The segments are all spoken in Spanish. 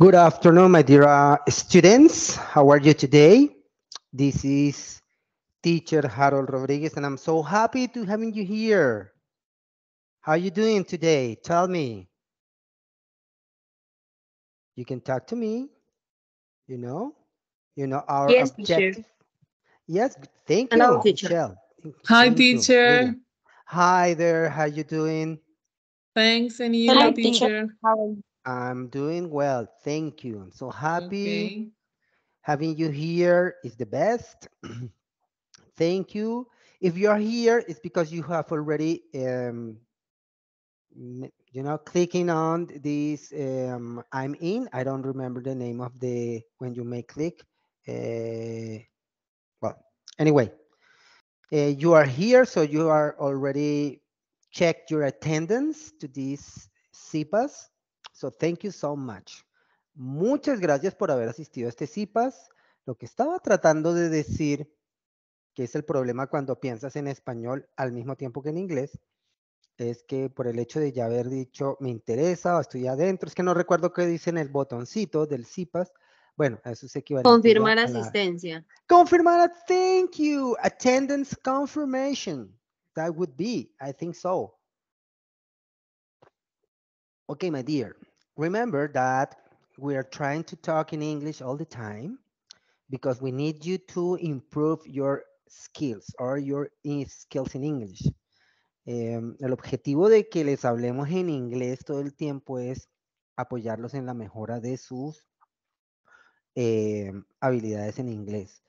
Good afternoon, my dear uh, students. How are you today? This is teacher Harold Rodriguez, and I'm so happy to having you here. How you doing today? Tell me. You can talk to me. You know, you know our yes, objective. Teacher. Yes, thank Hello, you, teacher. Michelle. Hi, teacher. Hi there. How you doing? Thanks, and you, Hi, teacher. teacher. How are you? I'm doing well. Thank you. I'm so happy. Okay. Having you here is the best. Thank you. If you're here, it's because you have already, um, you know, clicking on this um, I'm in. I don't remember the name of the, when you may click. Uh, well, anyway, uh, you are here, so you are already checked your attendance to this CPAS. So thank you so much. Muchas gracias por haber asistido a este CIPAS. Lo que estaba tratando de decir, que es el problema cuando piensas en español al mismo tiempo que en inglés, es que por el hecho de ya haber dicho me interesa o estoy adentro, es que no recuerdo qué dice en el botoncito del CIPAS. Bueno, eso es equivalente. Confirmar asistencia. Confirmar, thank you. Attendance confirmation. That would be, I think so. Okay, my dear. remember that we are trying to talk in English all the time because we need you to improve your skills or your skills in English. The el objetivo de que les hablemos en inglés todo el tiempo es apoyarlos en la mejora de sus eh, habilidades en inglés.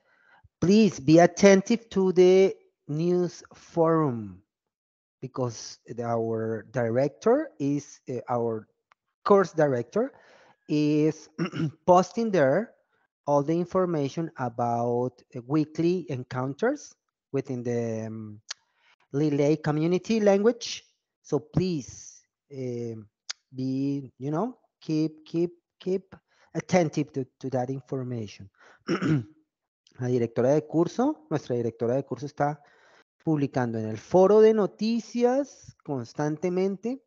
Please be attentive to the news forum because our director is uh, our course director is posting there all the information about uh, weekly encounters within the um, Lilay community language. So please uh, be, you know, keep, keep, keep attentive to, to that information. La directora de curso, nuestra directora de curso está publicando en el foro de noticias constantemente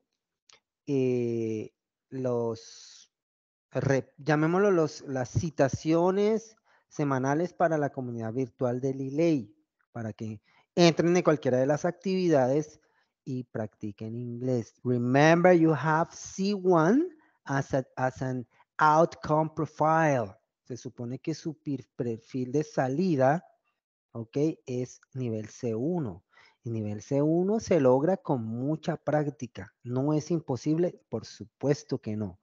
eh, los, llamémoslo las citaciones semanales para la comunidad virtual de Lilley para que entren en cualquiera de las actividades y practiquen inglés. Remember, you have C1 as, as an outcome profile. Se supone que su perfil de salida, ¿ok? Es nivel C1 nivel C1 se logra con mucha práctica. No es imposible, por supuesto que no.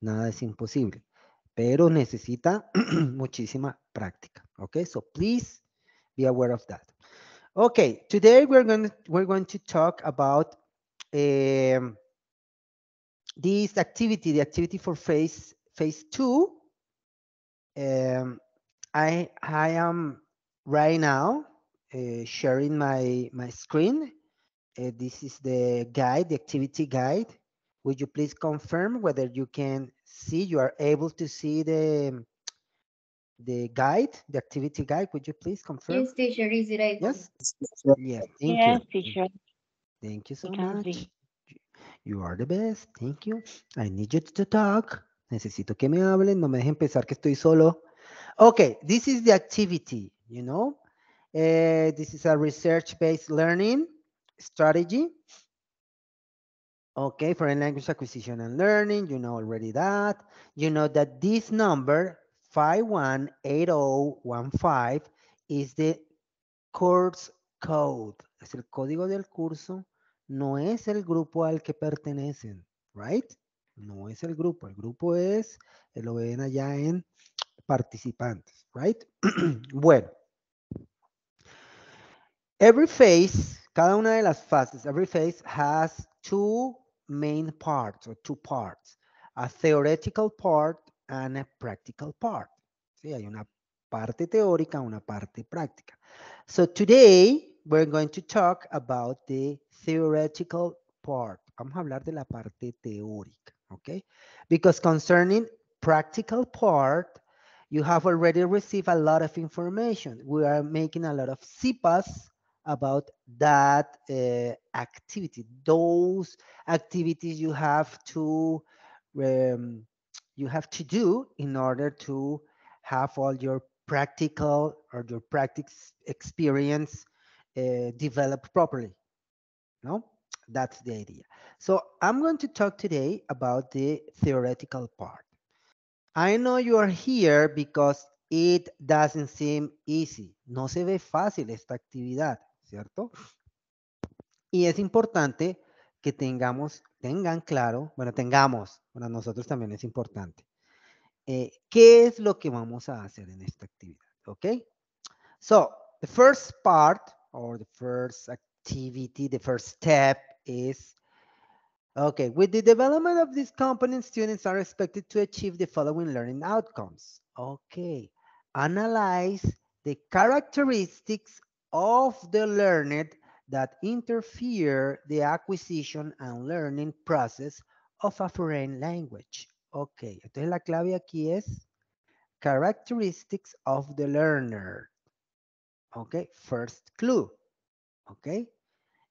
Nada es imposible, pero necesita muchísima práctica. Okay, so please be aware of that. Okay, today we're going to, we're going to talk about em, this activity, the activity for phase phase two. Em, I I am right now Uh, sharing my, my screen. Uh, this is the guide, the activity guide. Would you please confirm whether you can see, you are able to see the the guide, the activity guide? Would you please confirm? Yes, teacher, is it right? Yes? Yes, thank yes, you. teacher. Thank you so much. Be. You are the best. Thank you. I need you to talk. Necesito que me hablen. No me dejen pensar que estoy solo. Okay, this is the activity, you know? Eh, this is a research-based learning strategy. Okay, foreign language acquisition and learning, you know already that. You know that this number, 518015, is the course code. Es el código del curso, no es el grupo al que pertenecen, right? No es el grupo, el grupo es, eh, lo ven allá en participantes, right? bueno. Every phase, cada una de las fases, every phase has two main parts or two parts, a theoretical part and a practical part. Sí, hay una parte teórica, una parte práctica. So today we're going to talk about the theoretical part. Vamos a hablar de la parte teórica, okay? Because concerning practical part, you have already received a lot of information. We are making a lot of CPAs about that uh, activity. Those activities you have to um, you have to do in order to have all your practical or your practice experience uh, developed properly. No, that's the idea. So I'm going to talk today about the theoretical part. I know you are here because it doesn't seem easy. No se ve fácil esta actividad. ¿cierto? Y es importante que tengamos, tengan claro, bueno, tengamos, para nosotros también es importante, eh, qué es lo que vamos a hacer en esta actividad, ¿ok? So, the first part, or the first activity, the first step is Okay, with the development of this component students are expected to achieve the following learning outcomes. Okay, analyze the characteristics of the learned that interfere the acquisition and learning process of a foreign language. Ok, entonces la clave aquí es characteristics of the learner. Ok, first clue. Ok,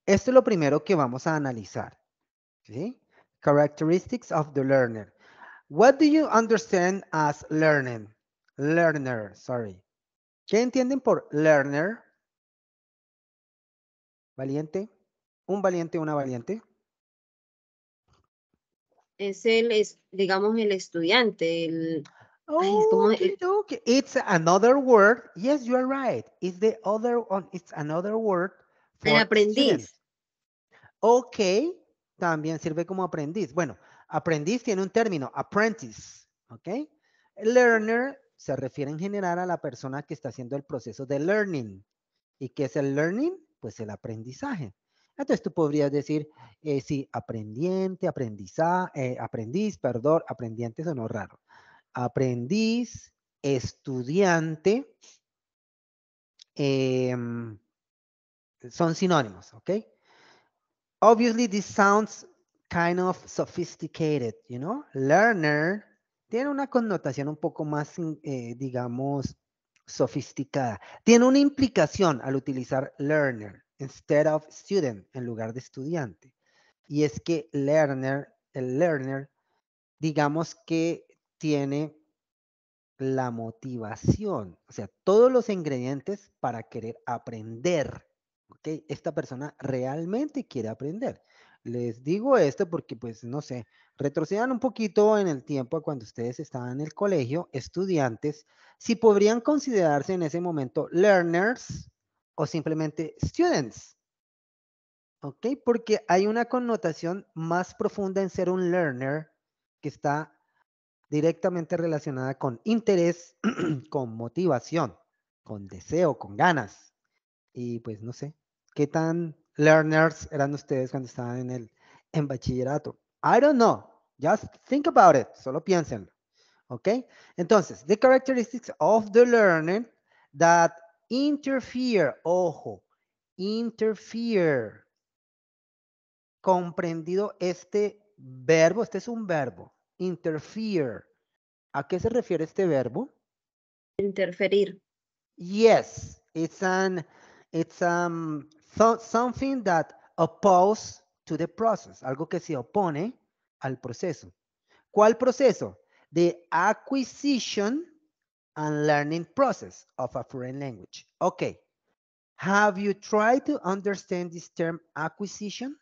esto es lo primero que vamos a analizar. ¿sí? Characteristics of the learner. What do you understand as learning? Learner, sorry. ¿Qué entienden por learner? Valiente. Un valiente, una valiente. Es el, es, digamos, el estudiante. It's another word. Yes, you are right. It's the other one. It's another word. el aprendiz. Ok, también sirve como aprendiz. Bueno, aprendiz tiene un término, apprentice. Ok. Learner se refiere en general a la persona que está haciendo el proceso de learning. ¿Y qué es el learning? pues el aprendizaje. Entonces tú podrías decir, eh, sí, aprendiente, aprendizaje, eh, aprendiz, perdón, aprendiente sonó raro. Aprendiz, estudiante, em, son sinónimos, ¿ok? Obviously this sounds kind of sophisticated, you know? Learner tiene una connotación un poco más, eh, digamos, sofisticada. Tiene una implicación al utilizar learner instead of student en lugar de estudiante. Y es que learner, el learner, digamos que tiene la motivación, o sea, todos los ingredientes para querer aprender. Esta persona realmente quiere aprender. Les digo esto porque, pues, no sé, retrocedan un poquito en el tiempo a cuando ustedes estaban en el colegio, estudiantes, si podrían considerarse en ese momento learners o simplemente students. ¿Ok? Porque hay una connotación más profunda en ser un learner que está directamente relacionada con interés, con motivación, con deseo, con ganas. Y pues no sé, ¿qué tan learners eran ustedes cuando estaban en el bachillerato. I don't know. Just think about it. Solo piénsenlo. ¿Ok? Entonces, the characteristics of the learning that interfere, ojo, interfere. Comprendido este verbo, este es un verbo, interfere. ¿A qué se refiere este verbo? Interferir. Yes, it's an it's um something that opposes to the process, algo que se opone al proceso. ¿Cuál proceso? The acquisition and learning process of a foreign language. Okay. Have you tried to understand this term acquisition?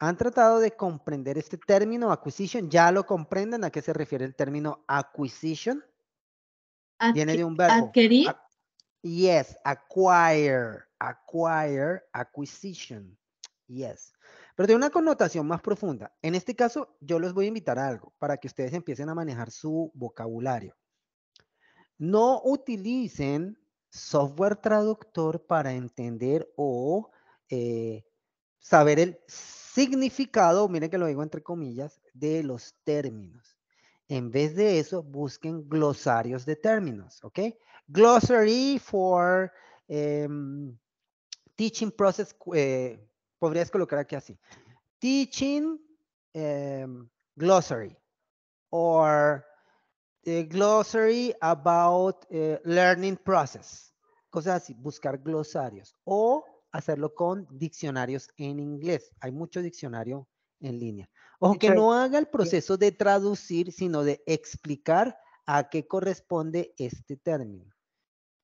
¿Han tratado de comprender este término acquisition? ¿Ya lo comprenden a qué se refiere el término acquisition? Viene de un verbo. Adquirir. Yes, acquire acquire, acquisition. Yes. Pero tiene una connotación más profunda. En este caso, yo les voy a invitar a algo para que ustedes empiecen a manejar su vocabulario. No utilicen software traductor para entender o eh, saber el significado, miren que lo digo entre comillas, de los términos. En vez de eso, busquen glosarios de términos, ¿ok? Glossary for... Em, teaching process, eh, podrías colocar aquí así, teaching em, glossary or eh, glossary about eh, learning process. Cosas así, buscar glosarios o hacerlo con diccionarios en inglés. Hay mucho diccionario en línea. Ojo que no haga el proceso de traducir, sino de explicar a qué corresponde este término.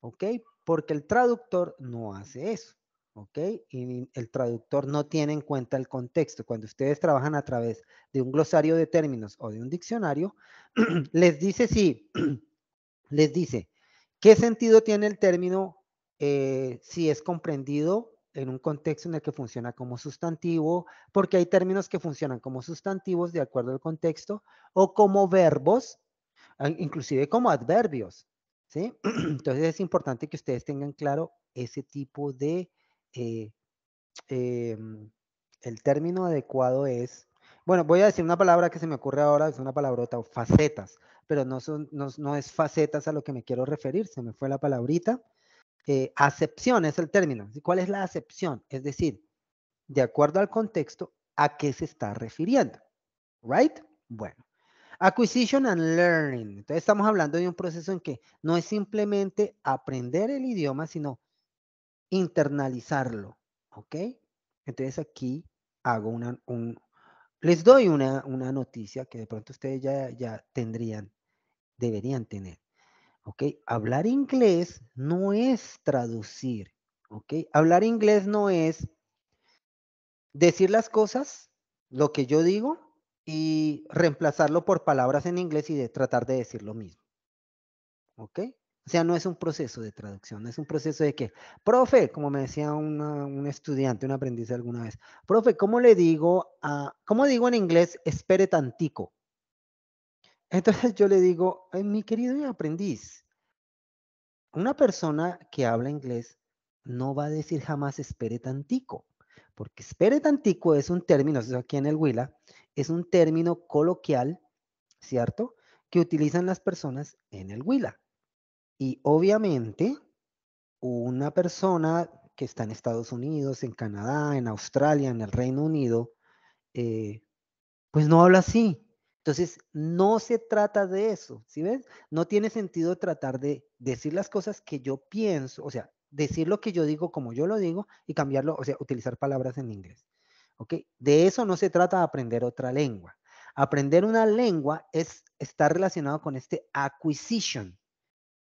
¿Ok? Porque el traductor no hace eso. ¿ok? Y el traductor no tiene en cuenta el contexto. Cuando ustedes trabajan a través de un glosario de términos o de un diccionario, les dice sí, les dice, ¿qué sentido tiene el término eh, si es comprendido en un contexto en el que funciona como sustantivo? Porque hay términos que funcionan como sustantivos de acuerdo al contexto o como verbos, inclusive como adverbios, ¿sí? Entonces es importante que ustedes tengan claro ese tipo de eh, em, el término adecuado es, bueno, voy a decir una palabra que se me ocurre ahora, es una palabrota, o facetas, pero no, son, es facetas a lo que me quiero referir, se me fue la palabrita. Eh, acepción es el término. ¿Cuál es la acepción? Es decir, de acuerdo al contexto, ¿a qué se está refiriendo? ¿Right? Bueno. Acquisition and learning. Entonces estamos hablando de un proceso en que no es simplemente aprender el idioma, sino internalizarlo, ¿ok? Entonces aquí hago una, un, les doy una, noticia que de pronto ustedes ya, ya tendrían, deberían tener, ¿ok? Hablar inglés no es traducir, ¿ok? Hablar inglés no es decir las cosas, lo que yo digo, y reemplazarlo por palabras en inglés y de, tratar de decir lo mismo, ¿ok? O sea, no es un proceso de traducción, es un proceso de que, profe, como me decía un estudiante, un aprendiz alguna vez, profe, ¿cómo le digo a, cómo digo en inglés, espere tantico? Entonces yo le digo, mi querido aprendiz, una persona que habla inglés no va a decir jamás espere tantico, porque espere tantico es un término, eso aquí en el Huila, es un término coloquial, ¿cierto? Que utilizan las personas en el Huila. Y obviamente, una persona que está en Estados Unidos, en Canadá, en Australia, en el Reino Unido, eh, pues no habla así. Entonces, no se trata de eso, ¿sí ves? No tiene sentido tratar de decir las cosas que yo pienso, o sea, decir lo que yo digo como yo lo digo y cambiarlo, o sea, utilizar palabras en inglés. ¿Ok? De eso no se trata de aprender otra lengua. Aprender una lengua es, estar relacionado con este acquisition,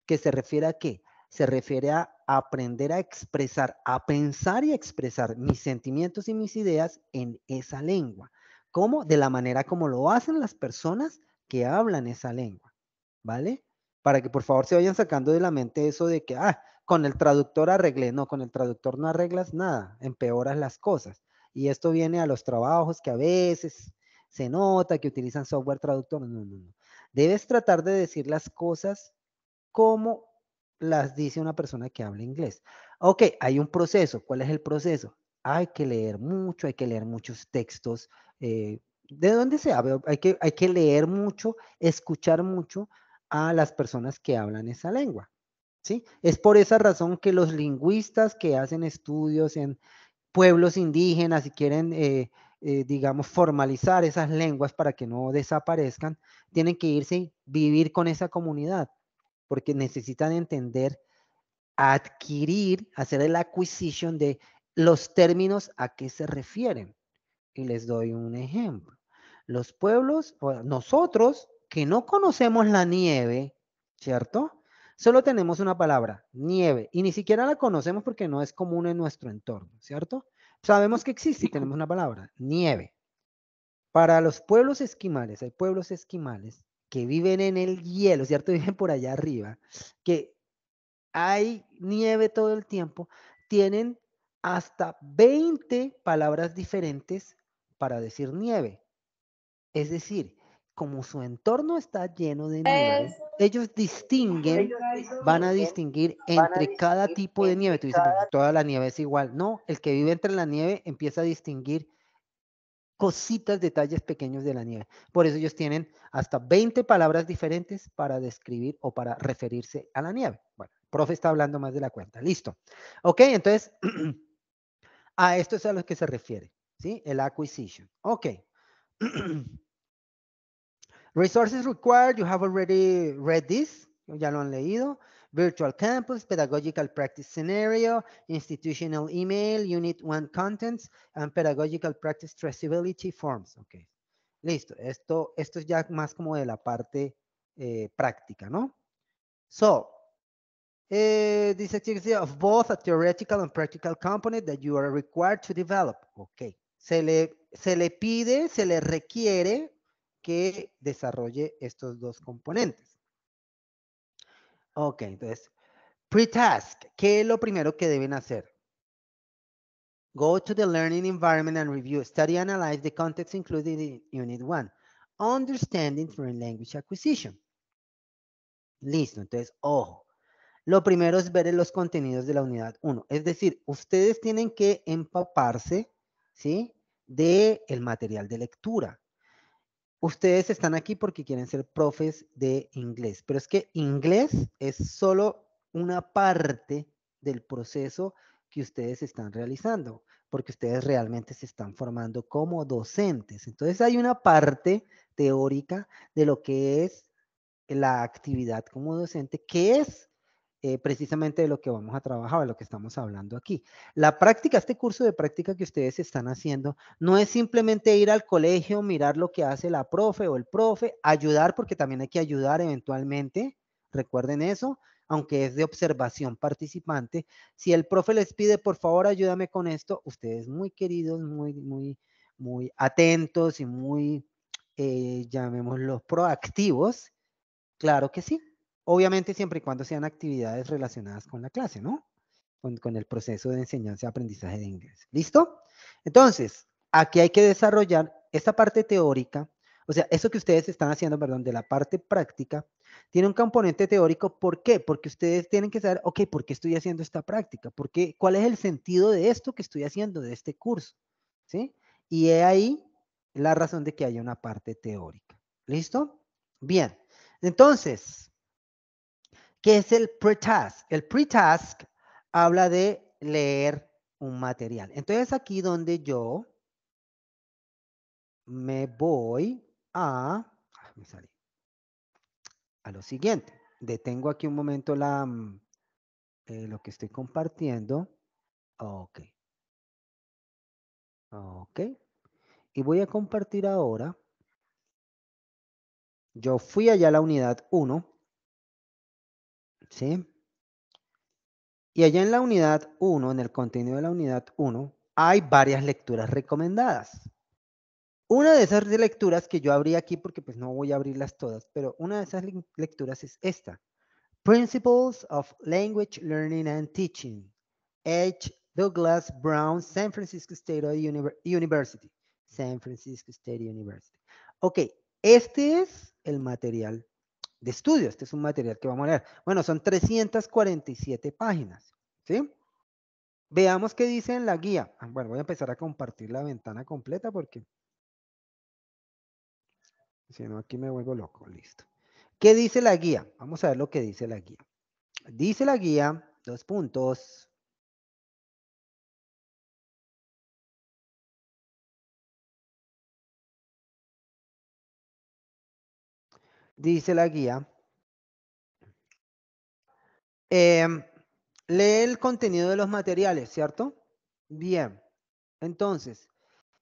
que se refiere a qué? Se refiere a aprender a expresar, a pensar y a expresar mis sentimientos y mis ideas en esa lengua. ¿Cómo? De la manera como lo hacen las personas que hablan esa lengua, ¿vale? Para que por favor se vayan sacando de la mente eso de que, ah, con el traductor arreglé. No, con el traductor no arreglas nada, empeoras las cosas. Y esto viene a los trabajos que a veces se nota que utilizan software traductor. No, no, no. Debes tratar de decir las cosas como las dice una persona que habla inglés. Ok, hay un proceso. ¿Cuál es el proceso? Hay que leer mucho, hay que leer muchos textos. Eh, de dónde se hay que, hay que leer mucho, escuchar mucho a las personas que hablan esa lengua. ¿sí? Es por esa razón que los lingüistas que hacen estudios en pueblos indígenas y quieren, eh, eh, digamos, formalizar esas lenguas para que no desaparezcan, tienen que irse y vivir con esa comunidad, porque necesitan entender, adquirir, hacer el acquisition de los términos a qué se refieren. Y les doy un ejemplo. Los pueblos, nosotros que no conocemos la nieve, ¿cierto? Solo tenemos una palabra, nieve, y ni siquiera la conocemos porque no es común en nuestro entorno, ¿cierto? Sabemos que existe y tenemos una palabra, nieve. Para los pueblos esquimales, hay pueblos esquimales que viven en el hielo, ¿cierto? Viven por allá arriba, que hay nieve todo el tiempo, tienen hasta 20 palabras diferentes para decir nieve. Es decir, como su entorno está lleno de nieve, ellos distinguen, van a distinguir entre cada tipo de nieve. Tú dices, toda la nieve es igual. No, el que vive entre la nieve empieza a distinguir cositas, detalles pequeños de la nieve. Por eso ellos tienen hasta 20 palabras diferentes para describir o para referirse a la nieve. Bueno, el profe está hablando más de la cuenta. Listo. Ok, entonces, a esto es a lo que se refiere, ¿sí? El acquisition. Ok. Resources required, you have already read this, ya lo han leído virtual campus, pedagogical practice scenario, institutional email, unit 1 contents, and pedagogical practice traceability forms. Ok, listo. Esto, esto es ya más como de la parte eh, práctica, ¿no? So, this eh, activity of both a theoretical and practical component that you are required to develop. Ok, se le pide, se le requiere que desarrolle estos dos componentes. Ok, entonces, pre-task, ¿qué es lo primero que deben hacer? Go to the learning environment and review, study, analyze the context included in Unit 1. Understanding foreign language acquisition. Listo, entonces, ojo. Lo primero es ver los contenidos de la unidad 1. Es decir, ustedes tienen que empaparse, ¿sí? De el material de lectura ustedes están aquí porque quieren ser profes de inglés, pero es que inglés es solo una parte del proceso que ustedes están realizando, porque ustedes realmente se están formando como docentes. Entonces hay una parte teórica de lo que es la actividad como docente, que es eh, precisamente de lo que vamos a trabajar, de lo que estamos hablando aquí. La práctica, este curso de práctica que ustedes están haciendo, no es simplemente ir al colegio, mirar lo que hace la profe o el profe, ayudar, porque también hay que ayudar eventualmente, recuerden eso, aunque es de observación participante. Si el profe les pide, por favor, ayúdame con esto, ustedes muy queridos, muy, muy, muy atentos y muy, eh, llamémoslo, proactivos. Claro que sí, Obviamente siempre y cuando sean actividades relacionadas con la clase, ¿no? Con, el proceso de enseñanza y aprendizaje de inglés. ¿Listo? Entonces, aquí hay que desarrollar esta parte teórica, o sea, eso que ustedes están haciendo, perdón, de la parte práctica, tiene un componente teórico. ¿Por qué? Porque ustedes tienen que saber, ok, ¿por qué estoy haciendo esta práctica? ¿Por qué? ¿Cuál es el sentido de esto que estoy haciendo, de este curso? ¿Sí? Y he ahí la razón de que haya una parte teórica. ¿Listo? Bien. Entonces, ¿Qué es el pre-task? El pre-task habla de leer un material. Entonces aquí donde yo me voy a, ah, a lo siguiente. Detengo aquí un momento la, mm, eh, lo que estoy compartiendo. Ok. Ok. Y voy a compartir ahora. Yo fui allá a la unidad 1. ¿Sí? Y allá en la unidad 1, en el contenido de la unidad 1, hay varias lecturas recomendadas. Una de esas lecturas que yo abrí aquí, porque pues no voy a abrirlas todas, pero una de esas lecturas es esta. Principles of Language Learning and Teaching, H. Douglas Brown, San Francisco State University. San Francisco State University. Ok, este es el material de estudio. Este es un material que vamos a leer. Bueno, son 347 páginas, ¿sí? Veamos qué dice en la guía. Ah, bueno, voy a empezar a compartir la ventana completa porque... Si no, aquí me vuelvo loco. Listo. ¿Qué dice la guía? Vamos a ver lo que dice la guía. Dice la guía, dos puntos. dice la guía, em, lee el contenido de los materiales, ¿cierto? Bien. Entonces,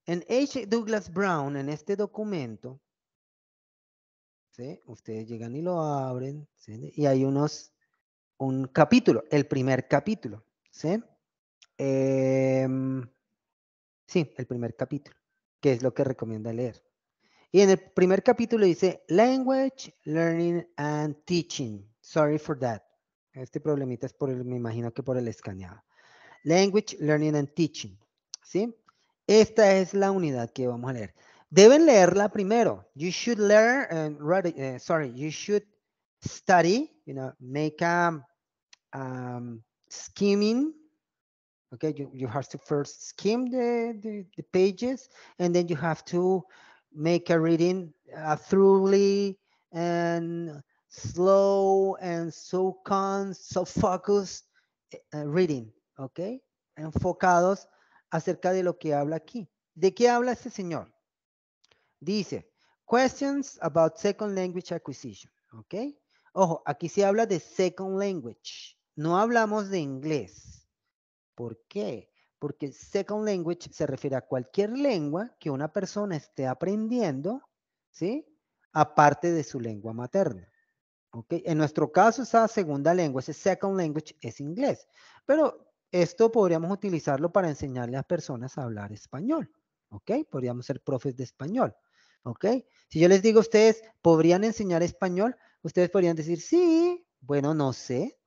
en H. Douglas Brown, en este documento, ustedes llegan y lo abren, y hay unos, un capítulo, el primer capítulo, ¿sí? Em, sí, el primer capítulo, que es lo que recomienda leer. Y en el primer capítulo dice Language, Learning and Teaching. Sorry for that. Este problemita es por el, me imagino que por el escaneado. Language, Learning and Teaching. ¿Sí? Esta es la unidad que vamos a leer. Deben leerla primero. You should learn and eh, sorry, you should study, you know, make a um, um, skimming. Okay, you, have to first skim the pages and then you have to make a reading uh, thoroughly and slow and so calm, so focused eh, eh, reading, ¿ok? Enfocados acerca de lo que habla aquí. ¿De qué habla este señor? Dice, questions about second language acquisition, ¿ok? Ojo, aquí se habla de second language. No hablamos de inglés. ¿Por qué? porque second language se refiere a cualquier lengua que una persona esté aprendiendo, ¿sí? Aparte de su lengua materna. ¿ok? En nuestro caso, esa segunda lengua, ese second language es inglés, pero esto podríamos utilizarlo para enseñarle a personas a hablar español, ¿ok? Podríamos ser profes de español, ¿ok? Si yo les digo a ustedes, ¿podrían enseñar español? Ustedes podrían decir, sí, bueno, no sé,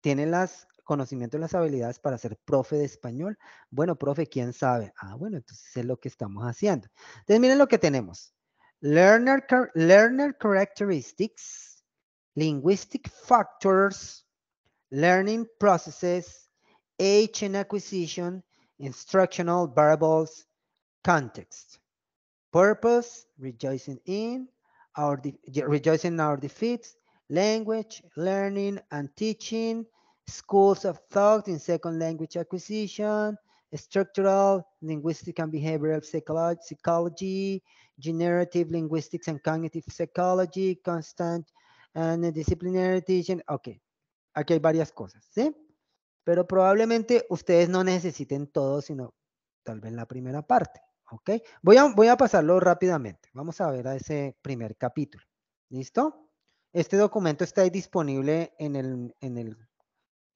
Tienen las conocimiento de las habilidades para ser profe de español. Bueno, profe, ¿quién sabe? Ah, bueno, entonces es lo que estamos haciendo. Entonces, miren lo que tenemos. Learner, learner characteristics, linguistic factors, learning processes, age and acquisition, instructional variables, context, purpose, rejoicing in, our rejoicing in our defeats, language, learning and teaching, schools of thought in second language acquisition, structural, linguistic and behavioral psychology, generative linguistics and cognitive psychology, constant and disciplinary teaching. Ok, aquí hay varias cosas, ¿sí? Pero probablemente ustedes no necesiten todo, sino tal vez la primera parte, ¿ok? Voy a, voy a pasarlo rápidamente. Vamos a ver a ese primer capítulo, ¿listo? Este documento está disponible en el, en el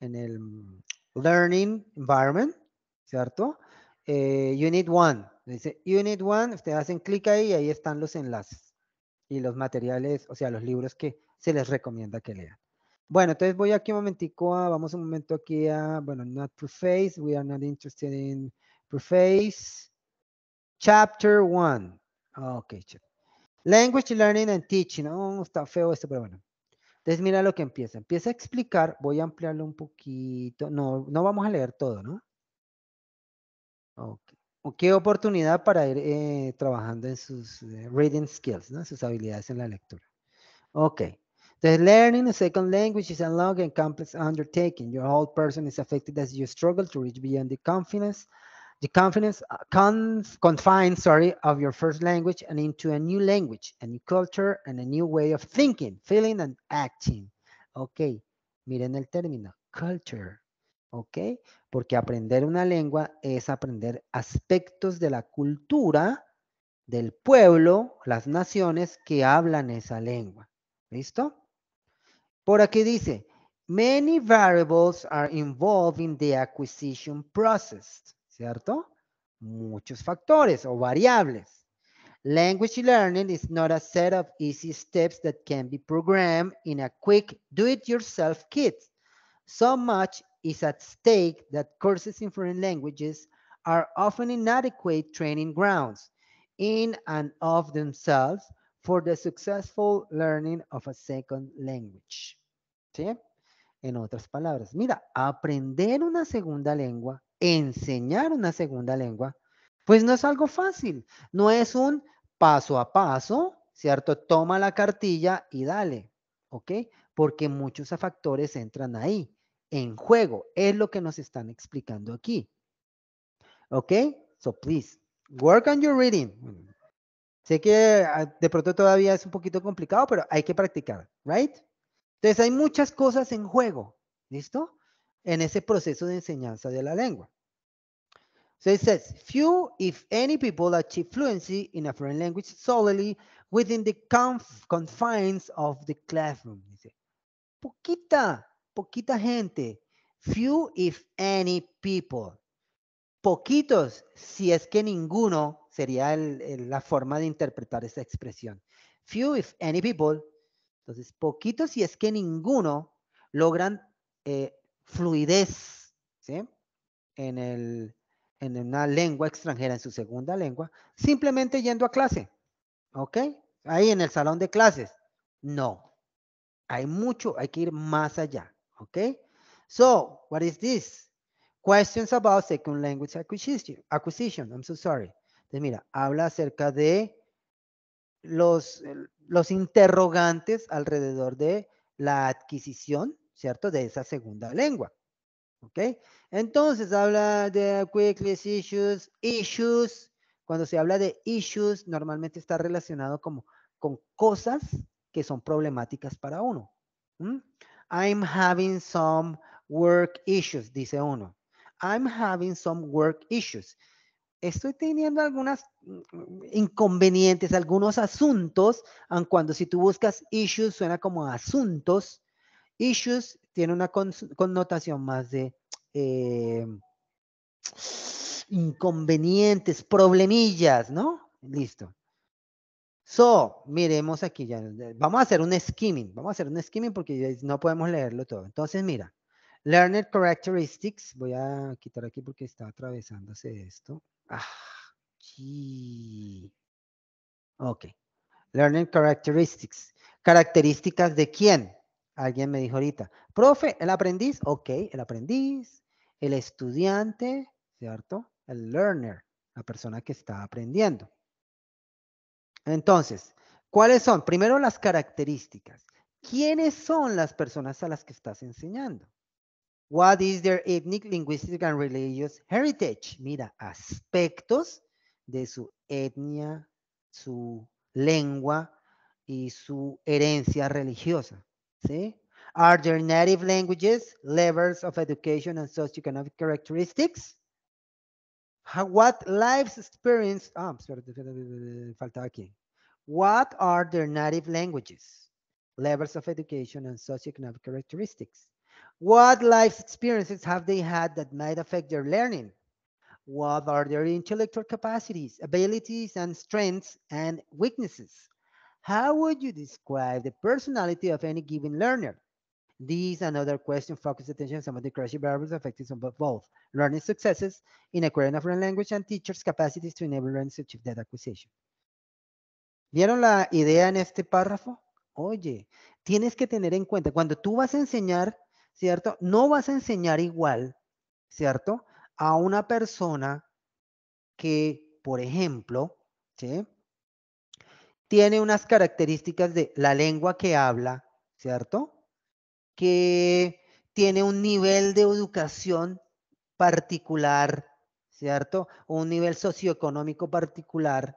en el mm, learning environment, ¿cierto? Eh, unit one dice Unit one, ustedes hacen clic ahí y ahí están los enlaces y los materiales, o sea, los libros que se les recomienda que lean. Bueno, entonces voy aquí un momentico vamos un momento aquí a, bueno, not preface, we are not interested in preface. Chapter one Ok, Language Learning and Teaching. Oh, está feo esto, pero bueno. Entonces, mira lo que empieza. Empieza a explicar, voy a ampliarlo un poquito. No, no vamos a leer todo, ¿no? Ok. Qué oportunidad para ir eh, trabajando en sus eh, reading skills, ¿no? Sus habilidades en la lectura. Ok. Entonces, learning a second language is a long and complex undertaking. Your whole person is affected as you struggle to reach beyond the confidence the confidence uh, sorry of your first language and into a new language a new culture and a new way of thinking feeling and acting ok miren el término culture ok porque aprender una lengua es aprender aspectos de la cultura del pueblo las naciones que hablan esa lengua listo por aquí dice Many variables are involved in the acquisition process. ¿cierto? Muchos factores o variables. Language learning is not a set of easy steps that can be programmed in a quick do-it-yourself kit. So much is at stake that courses in foreign languages are often inadequate training grounds in and of themselves for the successful learning of a second language. ¿Sí? En otras palabras, mira, aprender una segunda lengua enseñar una segunda lengua, pues no es algo fácil, no es un paso a paso, ¿cierto? Toma la cartilla y dale, ¿ok? Porque muchos factores entran ahí, en juego, es lo que nos están explicando aquí. ¿Ok? So please, work on your reading. Sé que ah, de pronto todavía es un poquito complicado, pero hay que practicar, ¿right? Entonces hay muchas cosas en juego, ¿listo? en ese proceso de enseñanza de la lengua. So it says, few, if any people achieve fluency in a foreign language solely within the confines of the classroom. Dice, poquita, poquita gente. Few, if any people. Poquitos, si es que ninguno, sería la forma de interpretar esa expresión. Few, if any people. Entonces, poquitos, si es que ninguno, logran eh, fluidez en, el, en una lengua extranjera, en su segunda lengua, simplemente yendo a clase. ¿Ok? Ahí en el salón de clases. No. Hay mucho, hay que ir más allá. ¿Ok? So, what is this? Questions about second language acquisition. I'm so sorry. Entonces, mira, habla acerca de los, los interrogantes alrededor de la adquisición ¿cierto? De esa segunda lengua. ¿Ok? Entonces habla de quick issues, issues. Cuando se habla de issues, normalmente está relacionado como con cosas que son problemáticas para uno. I'm having some work issues, dice uno. I'm having some work issues. Estoy teniendo algunos mm, mm, inconvenientes, algunos asuntos, cuando si tú buscas issues suena como asuntos, Issues tiene una connotación más de eh, inconvenientes, problemillas, ¿no? Listo. So, miremos aquí ya. Vamos a hacer un skimming. Vamos a hacer un skimming porque no podemos leerlo todo. Entonces, mira. Learned Characteristics. Voy a quitar aquí porque está atravesándose esto. Ah, sí. Ok. Learned Characteristics. ¿Características de quién? Alguien me dijo ahorita, profe, el aprendiz, ok, el aprendiz, el estudiante, ¿cierto? El learner, la persona que está aprendiendo. Entonces, ¿cuáles son? Primero las características. ¿Quiénes son las personas a las que estás enseñando? What is their ethnic, linguistic and religious heritage? Mira, aspectos de su etnia, su lengua y su herencia religiosa. See? Are their native languages, levels of education and socioeconomic characteristics? How, what life experience? Oh, sorry, aquí. What are their native languages, levels of education, and socioeconomic characteristics? What life experiences have they had that might affect their learning? What are their intellectual capacities, abilities, and strengths and weaknesses? How would you describe the personality of any given learner? These and other questions focus attention on some of the crucial variables affecting some of both learning successes in acquiring a foreign language and teachers' capacities to enable learners to achieve that acquisition. ¿Vieron la idea en este párrafo? Oye, tienes que tener en cuenta, cuando tú vas a enseñar, ¿cierto? No vas a enseñar igual, ¿cierto? A una persona que, por ejemplo, ¿sí? tiene unas características de la lengua que habla, ¿cierto? Que tiene un nivel de educación particular, ¿cierto? Un nivel socioeconómico particular,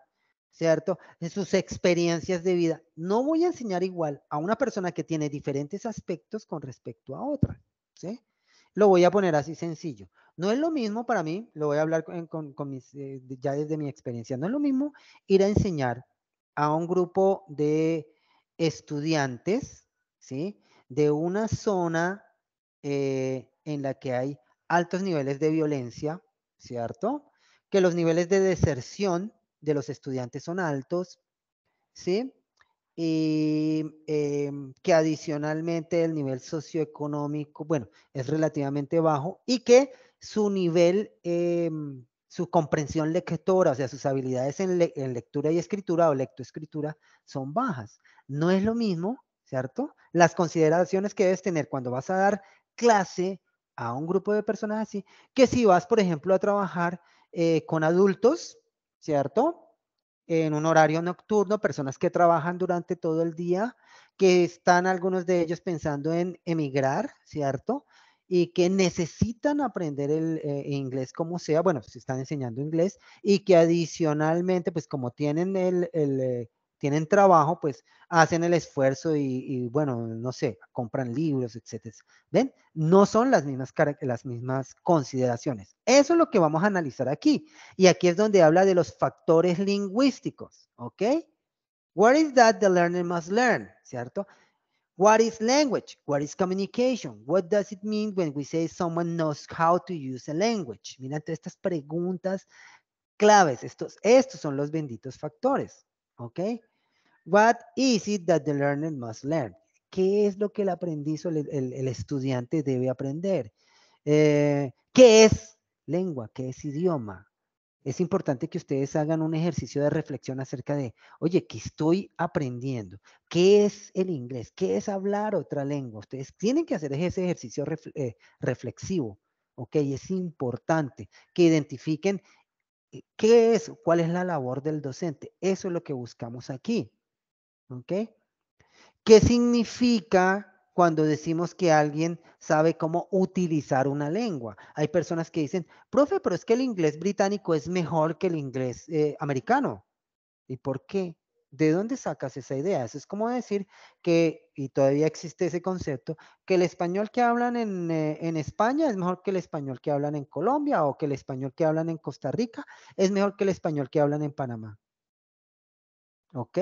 ¿cierto? En sus experiencias de vida. No voy a enseñar igual a una persona que tiene diferentes aspectos con respecto a otra, ¿sí? Lo voy a poner así sencillo. No es lo mismo para mí, lo voy a hablar con, eh, ya desde mi experiencia, no es lo mismo ir a enseñar a un grupo de estudiantes, ¿sí? De una zona eh, en la que hay altos niveles de violencia, ¿cierto? Que los niveles de deserción de los estudiantes son altos, ¿sí? Y em, que adicionalmente el nivel socioeconómico, bueno, es relativamente bajo y que su nivel em, su comprensión lectora, o sea, sus habilidades en, lectura y escritura o lectoescritura son bajas. No es lo mismo, ¿cierto? Las consideraciones que debes tener cuando vas a dar clase a un grupo de personas así, que si vas, por ejemplo, a trabajar eh, con adultos, ¿cierto? En un horario nocturno, personas que trabajan durante todo el día, que están algunos de ellos pensando en emigrar, ¿cierto? y que necesitan aprender el eh, inglés como sea, bueno, si están enseñando inglés y que adicionalmente, pues como tienen el, eh, tienen trabajo, pues hacen el esfuerzo y, y, bueno, no sé, compran libros, etcétera. ¿Ven? No son las mismas, las mismas consideraciones. Eso es lo que vamos a analizar aquí. Y aquí es donde habla de los factores lingüísticos, ¿ok? What is that the learner must learn, ¿cierto? What is language? What is communication? What does it mean when we say someone knows how to use a language? Mira, todas estas preguntas claves, estos, estos son los benditos factores, ¿ok? What is it that the learner must learn? ¿Qué es lo que el aprendiz o el, estudiante debe aprender? Eh, ¿Qué es lengua? ¿Qué es idioma? es importante que ustedes hagan un ejercicio de reflexión acerca de, oye, ¿qué estoy aprendiendo? ¿Qué es el inglés? ¿Qué es hablar otra lengua? Ustedes tienen que hacer ese ejercicio eh, reflexivo, ¿ok? Es importante que identifiquen eh, qué es, cuál es la labor del docente. Eso es lo que buscamos aquí, ¿ok? ¿Qué significa cuando decimos que alguien sabe cómo utilizar una lengua. Hay personas que dicen, profe, pero es que el inglés británico es mejor que el inglés eh, americano. ¿Y por qué? ¿De dónde sacas esa idea? Eso es como decir que, y todavía existe ese concepto, que el español que hablan en, eh, en, España es mejor que el español que hablan en Colombia o que el español que hablan en Costa Rica es mejor que el español que hablan en Panamá. ¿Ok?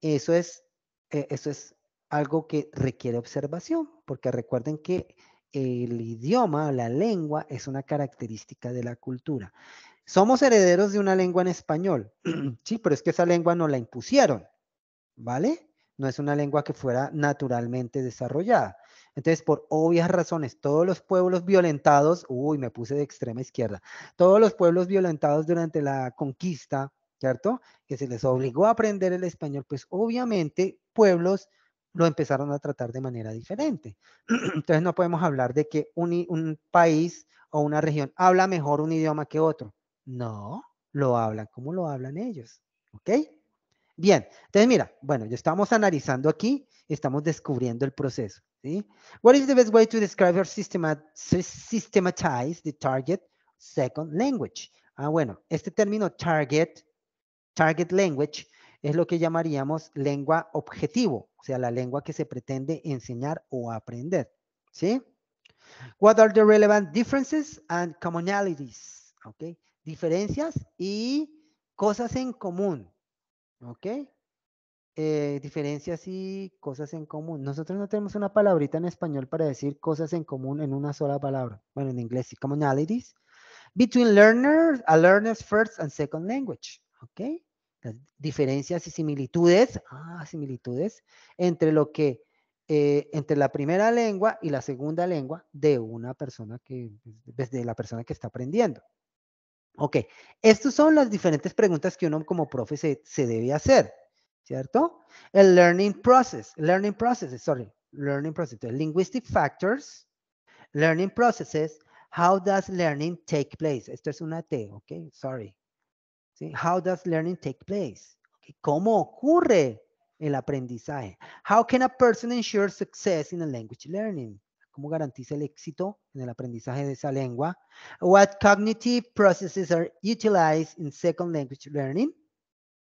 Eso es, eh, eso es algo que requiere observación, porque recuerden que el idioma, la lengua, es una característica de la cultura. Somos herederos de una lengua en español, sí, pero es que esa lengua no la impusieron, ¿vale? No es una lengua que fuera naturalmente desarrollada. Entonces, por obvias razones, todos los pueblos violentados, uy, me puse de extrema izquierda, todos los pueblos violentados durante la conquista, ¿cierto? Que se les obligó a aprender el español, pues obviamente pueblos lo empezaron a tratar de manera diferente. Entonces no podemos hablar de que un, país o una región habla mejor un idioma que otro. No, lo hablan como lo hablan ellos. ¿Ok? Bien, entonces mira, bueno, ya estamos analizando aquí, estamos descubriendo el proceso. ¿sí? What is the best way to describe or systematize the target second language? Ah, bueno, este término target, target language, es lo que llamaríamos lengua objetivo, o sea, la lengua que se pretende enseñar o aprender. ¿Sí? What are the relevant differences and commonalities? ¿Ok? Diferencias y cosas en común. ¿Ok? Eh, diferencias y cosas en común. Nosotros no tenemos una palabrita en español para decir cosas en común en una sola palabra. Bueno, en inglés sí, commonalities. Between learners, a learner's first and second language. ¿Ok? diferencias y similitudes, ah, similitudes, entre lo que, eh, entre la primera lengua y la segunda lengua de una persona que, desde pues, la persona que está aprendiendo. Ok, estas son las diferentes preguntas que uno como profe se, debe hacer, ¿cierto? El learning process, learning process, sorry, learning process, linguistic factors, learning processes, how does learning take place? Esto es una T, ok, sorry. ¿sí? How does learning take place? ¿Cómo ocurre el aprendizaje? How can a person ensure success in a language learning? ¿Cómo garantiza el éxito en el aprendizaje de esa lengua? What cognitive processes are utilized in second language learning?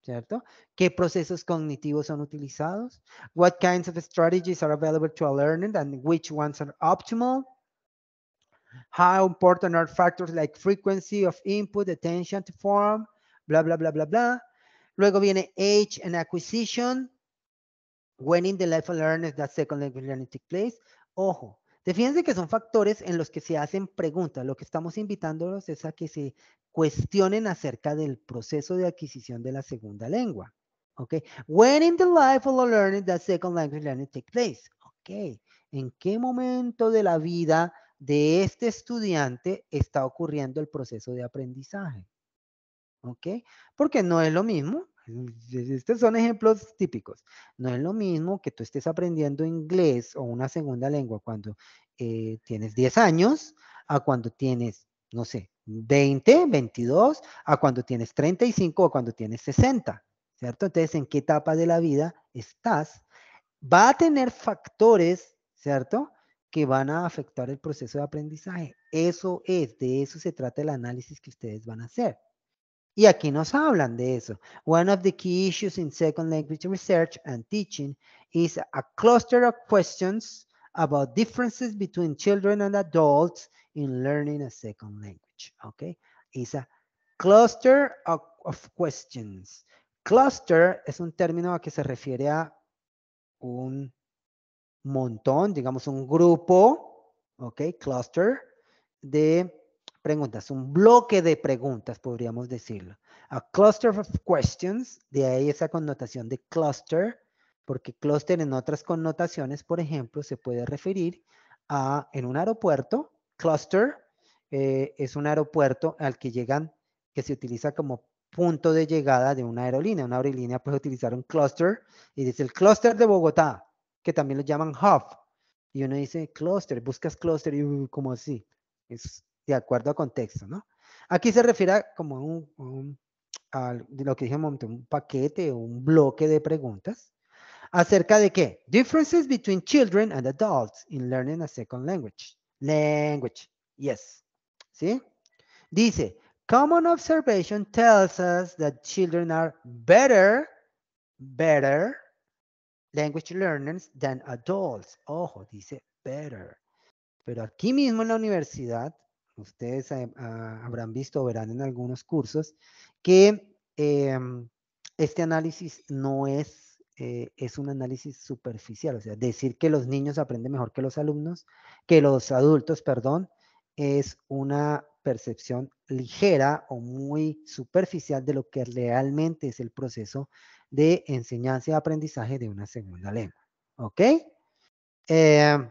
¿Cierto? ¿Qué procesos cognitivos son utilizados? What kinds of strategies are available to a learner and which ones are optimal? How important are factors like frequency of input, attention to form, bla, bla, bla, bla, bla. Luego viene age and acquisition. When in the life of learners that second language learning take place. Ojo, Fíjense que son factores en los que se hacen preguntas. Lo que estamos invitándolos es a que se cuestionen acerca del proceso de adquisición de la segunda lengua. Okay. When in the life of learning that second language learning take place. Okay. ¿En qué momento de la vida de este estudiante está ocurriendo el proceso de aprendizaje? ¿ok? Porque no es lo mismo. Estos son ejemplos típicos. No es lo mismo que tú estés aprendiendo inglés o una segunda lengua cuando eh, tienes 10 años a cuando tienes, no sé, 20, 22, a cuando tienes 35 o cuando tienes 60, ¿cierto? Entonces, ¿en qué etapa de la vida estás? Va a tener factores, ¿cierto? que van a afectar el proceso de aprendizaje. Eso es, de eso se trata el análisis que ustedes van a hacer. Y aquí nos hablan de eso. One of the key issues in second language research and teaching is a cluster of questions about differences between children and adults in learning a second language. Okay, it's a cluster of, of questions. Cluster es un término a que se refiere a un montón, digamos un grupo, ok, cluster de preguntas, un bloque de preguntas, podríamos decirlo. A cluster of questions, de ahí esa connotación de cluster, porque cluster en otras connotaciones, por ejemplo, se puede referir a, en un aeropuerto, cluster eh, es un aeropuerto al que llegan, que se utiliza como punto de llegada de una aerolínea. Una aerolínea puede utilizar un cluster y dice el cluster de Bogotá, que también lo llaman hub. Y uno dice cluster, buscas cluster y uh, como así. Es de acuerdo a contexto, ¿no? Aquí se refiere a como un, a lo que un momento, un paquete o un bloque de preguntas acerca de qué? Differences between children and adults in learning a second language. Language, yes. ¿Sí? Dice, common observation tells us that children are better, better language learners than adults. Ojo, dice better. Pero aquí mismo en la universidad ustedes habrán visto o verán en algunos cursos, que em, este análisis no es, eh, es un análisis superficial, o sea, decir que los niños aprenden mejor que los alumnos, que los adultos, perdón, es una percepción ligera o muy superficial de lo que realmente es el proceso de enseñanza y aprendizaje de una segunda lengua. ¿Ok? Em,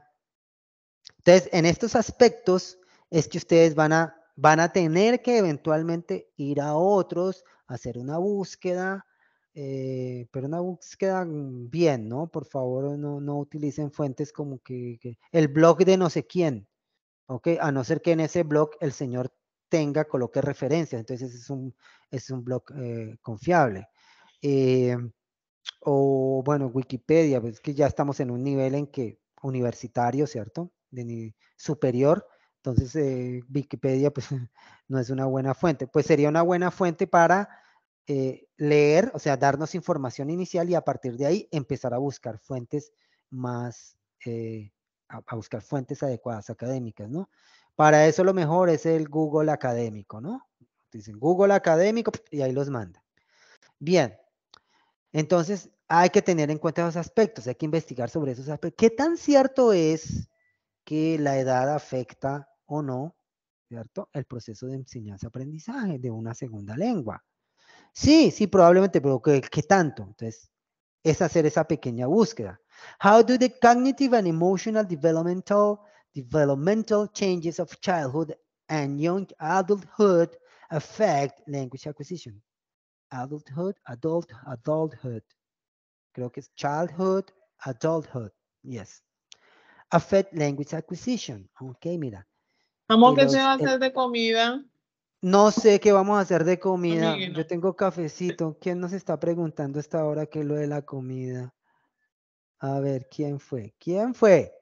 entonces, en estos aspectos, es que ustedes van a, van a tener que eventualmente ir a otros, hacer una búsqueda, eh, pero una búsqueda bien, ¿no? Por favor, no, no utilicen fuentes como que, el blog de no sé quién, ¿ok? A no ser que en ese blog el señor tenga, coloque referencias, entonces es un, es un blog eh, confiable. Eh, o bueno, Wikipedia, pues que ya estamos en un nivel en que universitario, ¿cierto? De superior, entonces, eh, Wikipedia pues, no es una buena fuente. Pues sería una buena fuente para eh, leer, o sea, darnos información inicial y a partir de ahí empezar a buscar fuentes más, eh, a, a, buscar fuentes adecuadas académicas, ¿no? Para eso lo mejor es el Google académico, ¿no? Dicen Google académico y ahí los manda. Bien, entonces hay que tener en cuenta esos aspectos, hay que investigar sobre esos aspectos. ¿Qué tan cierto es que la edad afecta o no, ¿cierto? El proceso de enseñanza-aprendizaje de una segunda lengua. Sí, sí, probablemente, pero ¿qué, ¿qué, tanto? Entonces, es hacer esa pequeña búsqueda. How do the cognitive and emotional developmental, developmental changes of childhood and young adulthood affect language acquisition? Adulthood, adult, adulthood. Creo que es childhood, adulthood. Yes. Affect language acquisition. Ok, mira. Vamos, ¿qué se va a hacer de comida? No sé qué vamos a hacer de comida. Yo tengo cafecito. ¿Quién nos está preguntando esta hora qué es lo de la comida? A ver, ¿quién fue? ¿Quién fue?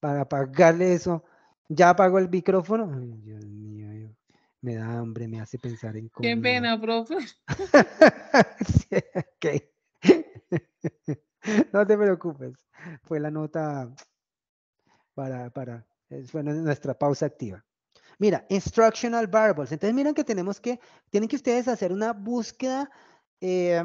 Para apagarle eso. ¿Ya apagó el micrófono? Ay, Dios mío, me da hambre, me hace pensar en comida. Qué pena, profe. no te preocupes. Fue la nota para, para, es, bueno, nuestra pausa activa. Mira, instructional variables. Entonces, miren que tenemos que, tienen que ustedes hacer una búsqueda eh,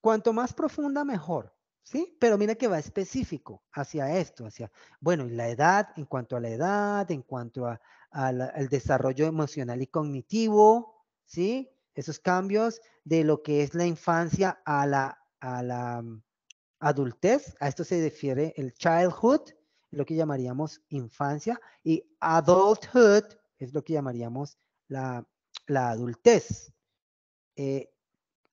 cuanto más profunda, mejor. ¿Sí? Pero mira que va específico hacia esto, hacia, bueno, la edad, en cuanto a la edad, en cuanto al desarrollo emocional y cognitivo, ¿sí? Esos cambios de lo que es la infancia a la, a la mm, adultez, a esto se refiere el childhood, lo que llamaríamos infancia y adulthood es lo que llamaríamos la, adultez. Eh,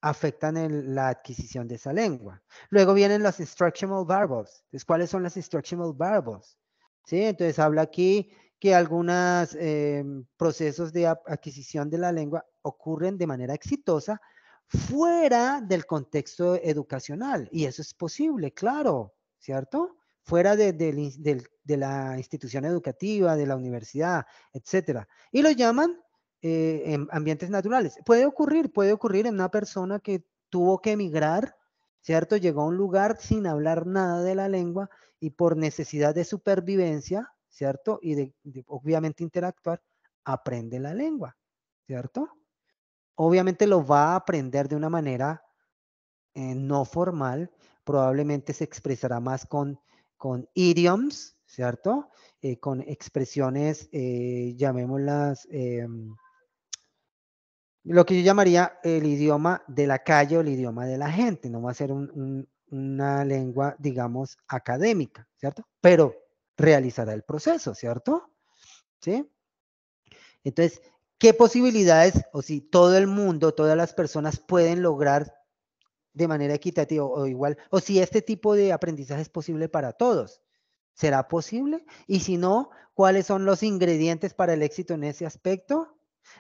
afectan en la adquisición de esa lengua. Luego vienen las instructional variables. Entonces, ¿cuáles son las instructional variables? ¿Sí? Entonces habla aquí que algunos eh, procesos de adquisición de la lengua ocurren de manera exitosa fuera del contexto educacional. Y eso es posible, claro, ¿cierto? fuera de, la institución educativa, de la universidad, etcétera. Y lo llaman eh, en ambientes naturales. Puede ocurrir, puede ocurrir en una persona que tuvo que emigrar, ¿cierto? Llegó a un lugar sin hablar nada de la lengua y por necesidad de supervivencia, ¿cierto? Y de, obviamente interactuar, aprende la lengua, ¿cierto? Obviamente lo va a aprender de una manera eh, no formal, probablemente se expresará más con con idioms, ¿cierto? Eh, con expresiones, eh, llamémoslas, em, lo que yo llamaría el idioma de la calle o el idioma de la gente, no va a ser una lengua, digamos, académica, ¿cierto? Pero realizará el proceso, ¿cierto? ¿Sí? Entonces, ¿qué posibilidades o si todo el mundo, todas las personas pueden lograr de manera equitativa o igual, o si este tipo de aprendizaje es posible para todos. ¿Será posible? Y si no, ¿cuáles son los ingredientes para el éxito en ese aspecto?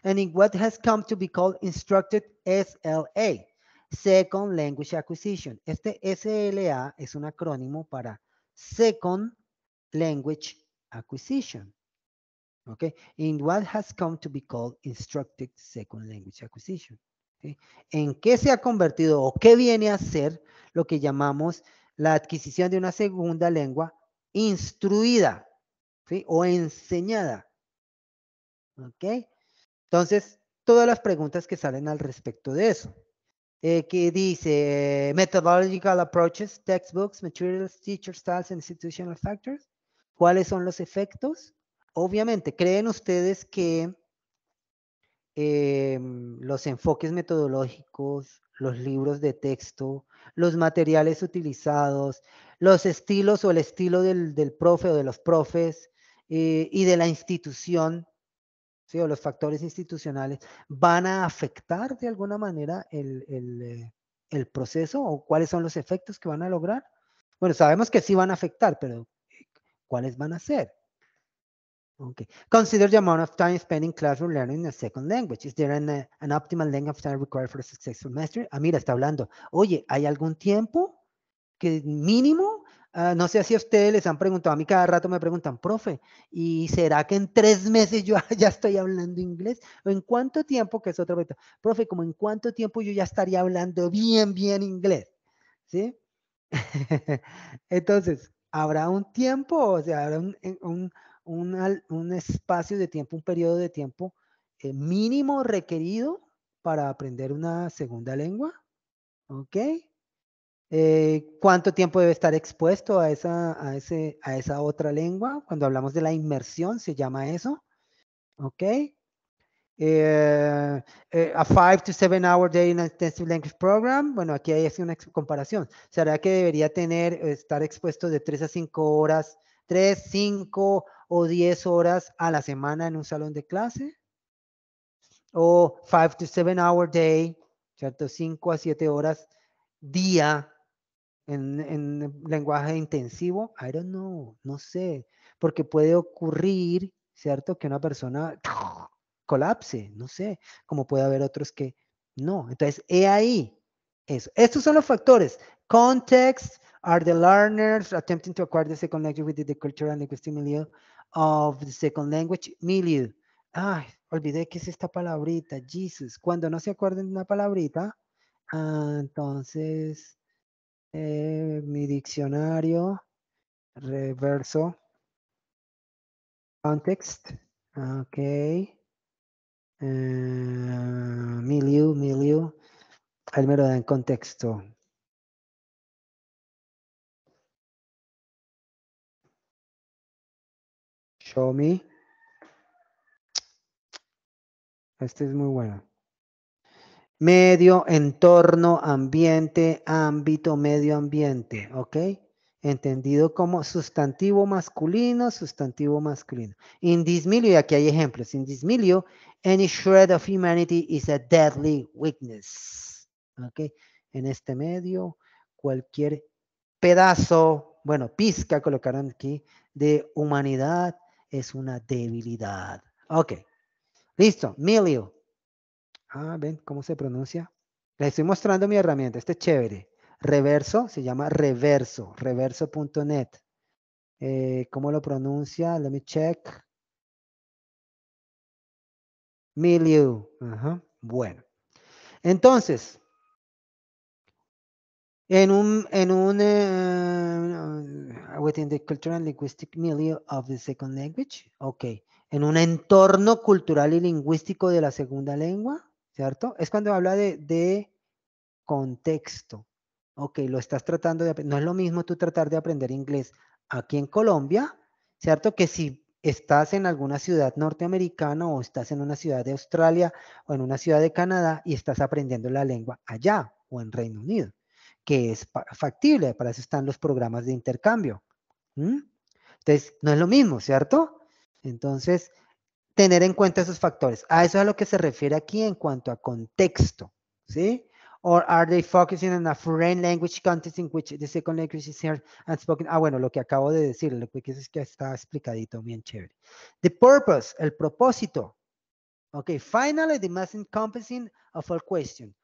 And in what has come to be called Instructed SLA, Second Language Acquisition. Este SLA es un acrónimo para Second Language Acquisition. Okay, in what has come to be called Instructed Second Language Acquisition. ¿En qué se ha convertido o qué viene a ser lo que llamamos la adquisición de una segunda lengua instruida o enseñada? ¿Ok? Entonces, todas las preguntas que salen al respecto de eso. Eh, que dice methodological approaches, textbooks, materials, teacher styles, institutional factors. ¿Cuáles son los efectos? Obviamente, ¿creen ustedes que Em, los enfoques metodológicos, los libros de texto, los materiales utilizados, los estilos o el estilo del, del profe o de los profes eh, y de la institución, ¿sí? o los factores institucionales, van a afectar de alguna manera eh, el, proceso o cuáles son los efectos que van a lograr. Bueno, sabemos que sí van a afectar, pero eh, ¿cuáles van a ser? Okay. Consider the amount of time spent in classroom learning a second language. Is there an, uh, an optimal length of time required for a successful mastery? Ah, mira, está hablando. Oye, ¿hay algún tiempo que mínimo? Ah, no sé si a ustedes les han preguntado, a mí cada rato me preguntan, profe, ¿y será que en tres meses yo ya estoy hablando inglés? ¿O en cuánto tiempo, que es otra pregunta, profe, como en cuánto tiempo yo ya estaría hablando bien, bien inglés? ¿Sí? Entonces, ¿habrá un tiempo? O sea, ¿habrá un, eh, un un, espacio de tiempo, un periodo de tiempo eh, mínimo requerido para aprender una segunda lengua. ¿Ok? Eh, ¿Cuánto tiempo debe estar expuesto a esa, a, esa otra lengua? Cuando hablamos de la inmersión, se llama eso. ¿Ok? Eh, a 5 to seven hour day in an intensive language program. Bueno, aquí hay una comparación. ¿Será que debería tener, estar expuesto de tres a cinco horas, 3, 5 o 10 horas a la semana en un salón de clase, o 5 to 7 hour day, ¿cierto? 5 a 7 horas día en, en lenguaje intensivo. I don't know, no sé, porque puede ocurrir, ¿cierto? Que una persona colapse, no sé, como puede haber otros que no. Entonces, he ahí eso. Estos son los factores. Context, are the learners attempting to acquire the second language the cultural and linguistic milieu of the second language milieu. Ay, olvidé que es esta palabrita, Jesus. Cuando no se acuerden de una palabrita, ah, entonces eh, mi diccionario, reverso, context, ok, milieu, eh, milieu, ahí me lo da en contexto, Show Me. Este es muy bueno. Medio, entorno, ambiente, ámbito, medio ambiente, ¿ok? Entendido como sustantivo masculino, sustantivo masculino. In y aquí hay ejemplos. In any shred of humanity is a deadly weakness. ¿Ok? En este medio, cualquier pedazo, bueno, pizca colocaron aquí, de humanidad es una debilidad. Ok, listo, Milio. Ah, ven cómo se pronuncia. Les estoy mostrando mi herramienta, este es chévere. Reverso, se llama reverso, reverso.net. Eh, ¿Cómo lo pronuncia? Let me check. Milieu. Ajá. Bueno. Entonces, en un, en un within eh, the cultural linguistic milieu of the second language, ok, en un entorno cultural y lingüístico de la segunda lengua, ¿cierto? Es cuando habla de, de contexto, ok, lo estás tratando de no es lo mismo tú tratar de aprender inglés aquí en Colombia, ¿cierto? Que si estás en alguna ciudad norteamericana o estás en una ciudad de Australia o en una ciudad de Canadá y estás aprendiendo la lengua allá o en Reino Unido que es factible, para eso están los programas de intercambio. Entonces, no es lo mismo, ¿cierto? Entonces, tener en cuenta esos factores. A eso es a lo que se refiere aquí en cuanto a contexto, ¿sí? Or are they focusing on a foreign language context in which the second language is heard and spoken? Ah, bueno, lo que acabo de decir, lo que es que está explicadito, bien chévere. The purpose, el propósito. Okay, finally, the most encompassing of all questions.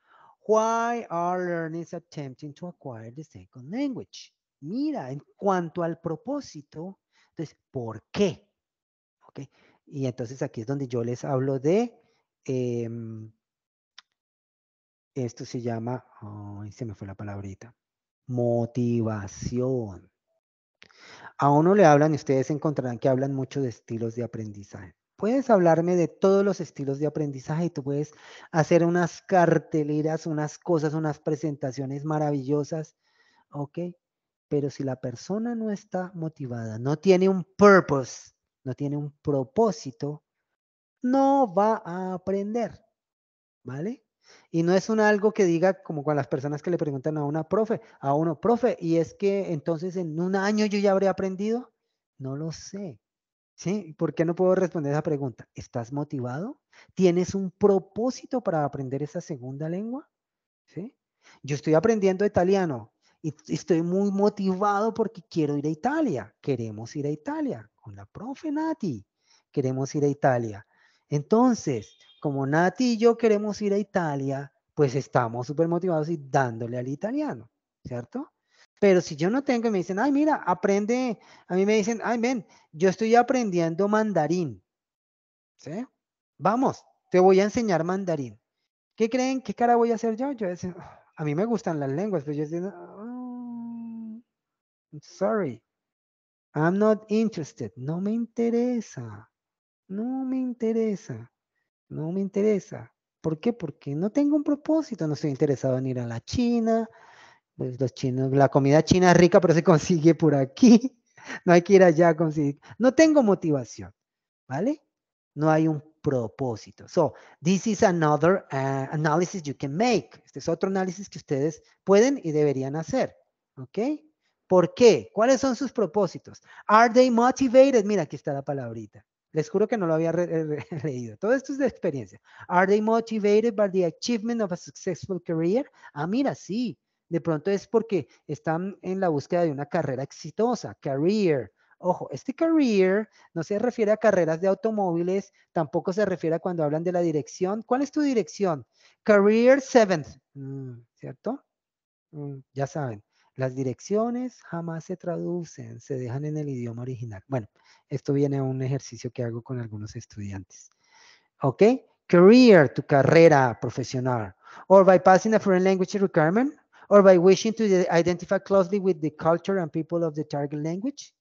Why are learners attempting to acquire the second language? Mira, en cuanto al propósito, entonces, ¿por qué? ¿Ok? Y entonces aquí es donde yo les hablo de, em, esto se llama, ay, se me fue la palabrita, motivación. A uno le hablan, y ustedes encontrarán que hablan mucho de estilos de aprendizaje puedes hablarme de todos los estilos de aprendizaje, tú puedes hacer unas carteleras, unas cosas, unas presentaciones maravillosas, ¿ok? Pero si la persona no está motivada, no tiene un purpose, no tiene un propósito, no va a aprender, ¿vale? Y no es un algo que diga como con las personas que le preguntan a una profe, a uno, profe, y es que entonces en un año yo ya habré aprendido, no lo sé. ¿Sí? ¿Por qué no puedo responder esa pregunta? ¿Estás motivado? ¿Tienes un propósito para aprender esa segunda lengua? ¿Sí? Yo estoy aprendiendo italiano y estoy muy motivado porque quiero ir a Italia. Queremos ir a Italia con la profe Nati. Queremos ir a Italia. Entonces, como Nati y yo queremos ir a Italia, pues estamos súper motivados y dándole al italiano, ¿cierto? Pero si yo no tengo y me dicen, ay, mira, aprende, a mí me dicen, ay, ven, yo estoy aprendiendo mandarín. ¿Sí? Vamos, te voy a enseñar mandarín. ¿Qué creen? ¿Qué cara voy a hacer yo? Yo ah, a mí me gustan las lenguas, pero pues yo estoy ah, sorry, I'm not interested, no me interesa, no me interesa, no me interesa. ¿Por qué? Porque no tengo un propósito, no estoy interesado en ir a la China, pues, los chinos, la comida china es rica, pero se consigue por aquí. No hay que ir allá a conseguir. No tengo motivación, ¿vale? No hay un propósito. So, this is another eh, analysis you can make. Este es otro análisis que ustedes pueden y deberían hacer. ¿Ok? ¿Por qué? ¿Cuáles son sus propósitos? Are they motivated? Mira, aquí está la palabrita. Les juro que no lo había leído. Todo esto es de experiencia. Are they motivated by the achievement of a successful career? Ah, mira, sí de pronto es porque están en la búsqueda de una carrera exitosa, career. Ojo, este career no se refiere a carreras de automóviles, tampoco se refiere a cuando hablan de la dirección. ¿Cuál es tu dirección? Career seventh. Mm, ¿cierto? Mm, ya saben, las direcciones jamás se traducen, se dejan en el idioma original. Bueno, esto viene a un ejercicio que hago con algunos estudiantes. ¿Ok? Career, tu carrera profesional. Or bypassing a foreign language requirement or by wishing to identify closely with the culture and people of the target language.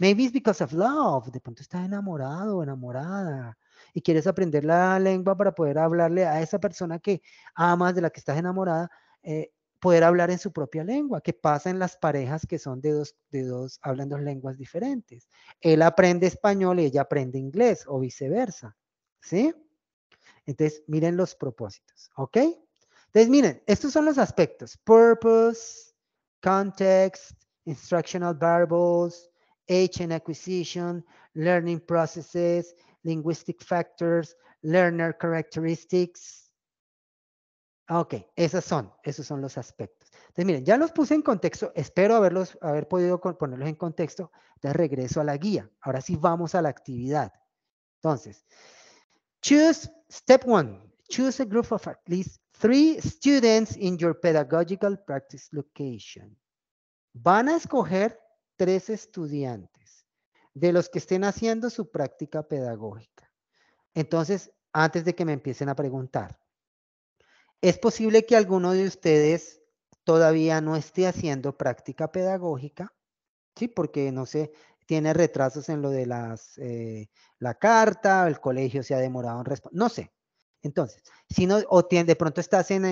Maybe it's because of love. De pronto estás enamorado o enamorada y quieres aprender la lengua para poder hablarle a esa persona que amas, de la que estás enamorada, eh, poder hablar en su propia lengua, ¿Qué pasa en las parejas que son de dos, de dos, hablan dos lenguas diferentes. Él aprende español y ella aprende inglés o viceversa. ¿Sí? Entonces, miren los propósitos, ¿ok? Entonces, miren, estos son los aspectos. Purpose, context, instructional variables, age and acquisition, learning processes, linguistic factors, learner characteristics. Ok, esas son, esos son los aspectos. Entonces, miren, ya los puse en contexto. Espero haberlos, haber podido ponerlos en contexto. De regreso a la guía. Ahora sí vamos a la actividad. Entonces, choose step one. Choose a group of at least Three students in your pedagogical practice location. Van a escoger tres estudiantes de los que estén haciendo su práctica pedagógica. Entonces, antes de que me empiecen a preguntar, es posible que alguno de ustedes todavía no esté haciendo práctica pedagógica, ¿sí? Porque, no sé, tiene retrasos en lo de las, eh, la carta, el colegio se ha demorado en responder, no sé, entonces, si no, o de pronto estás en,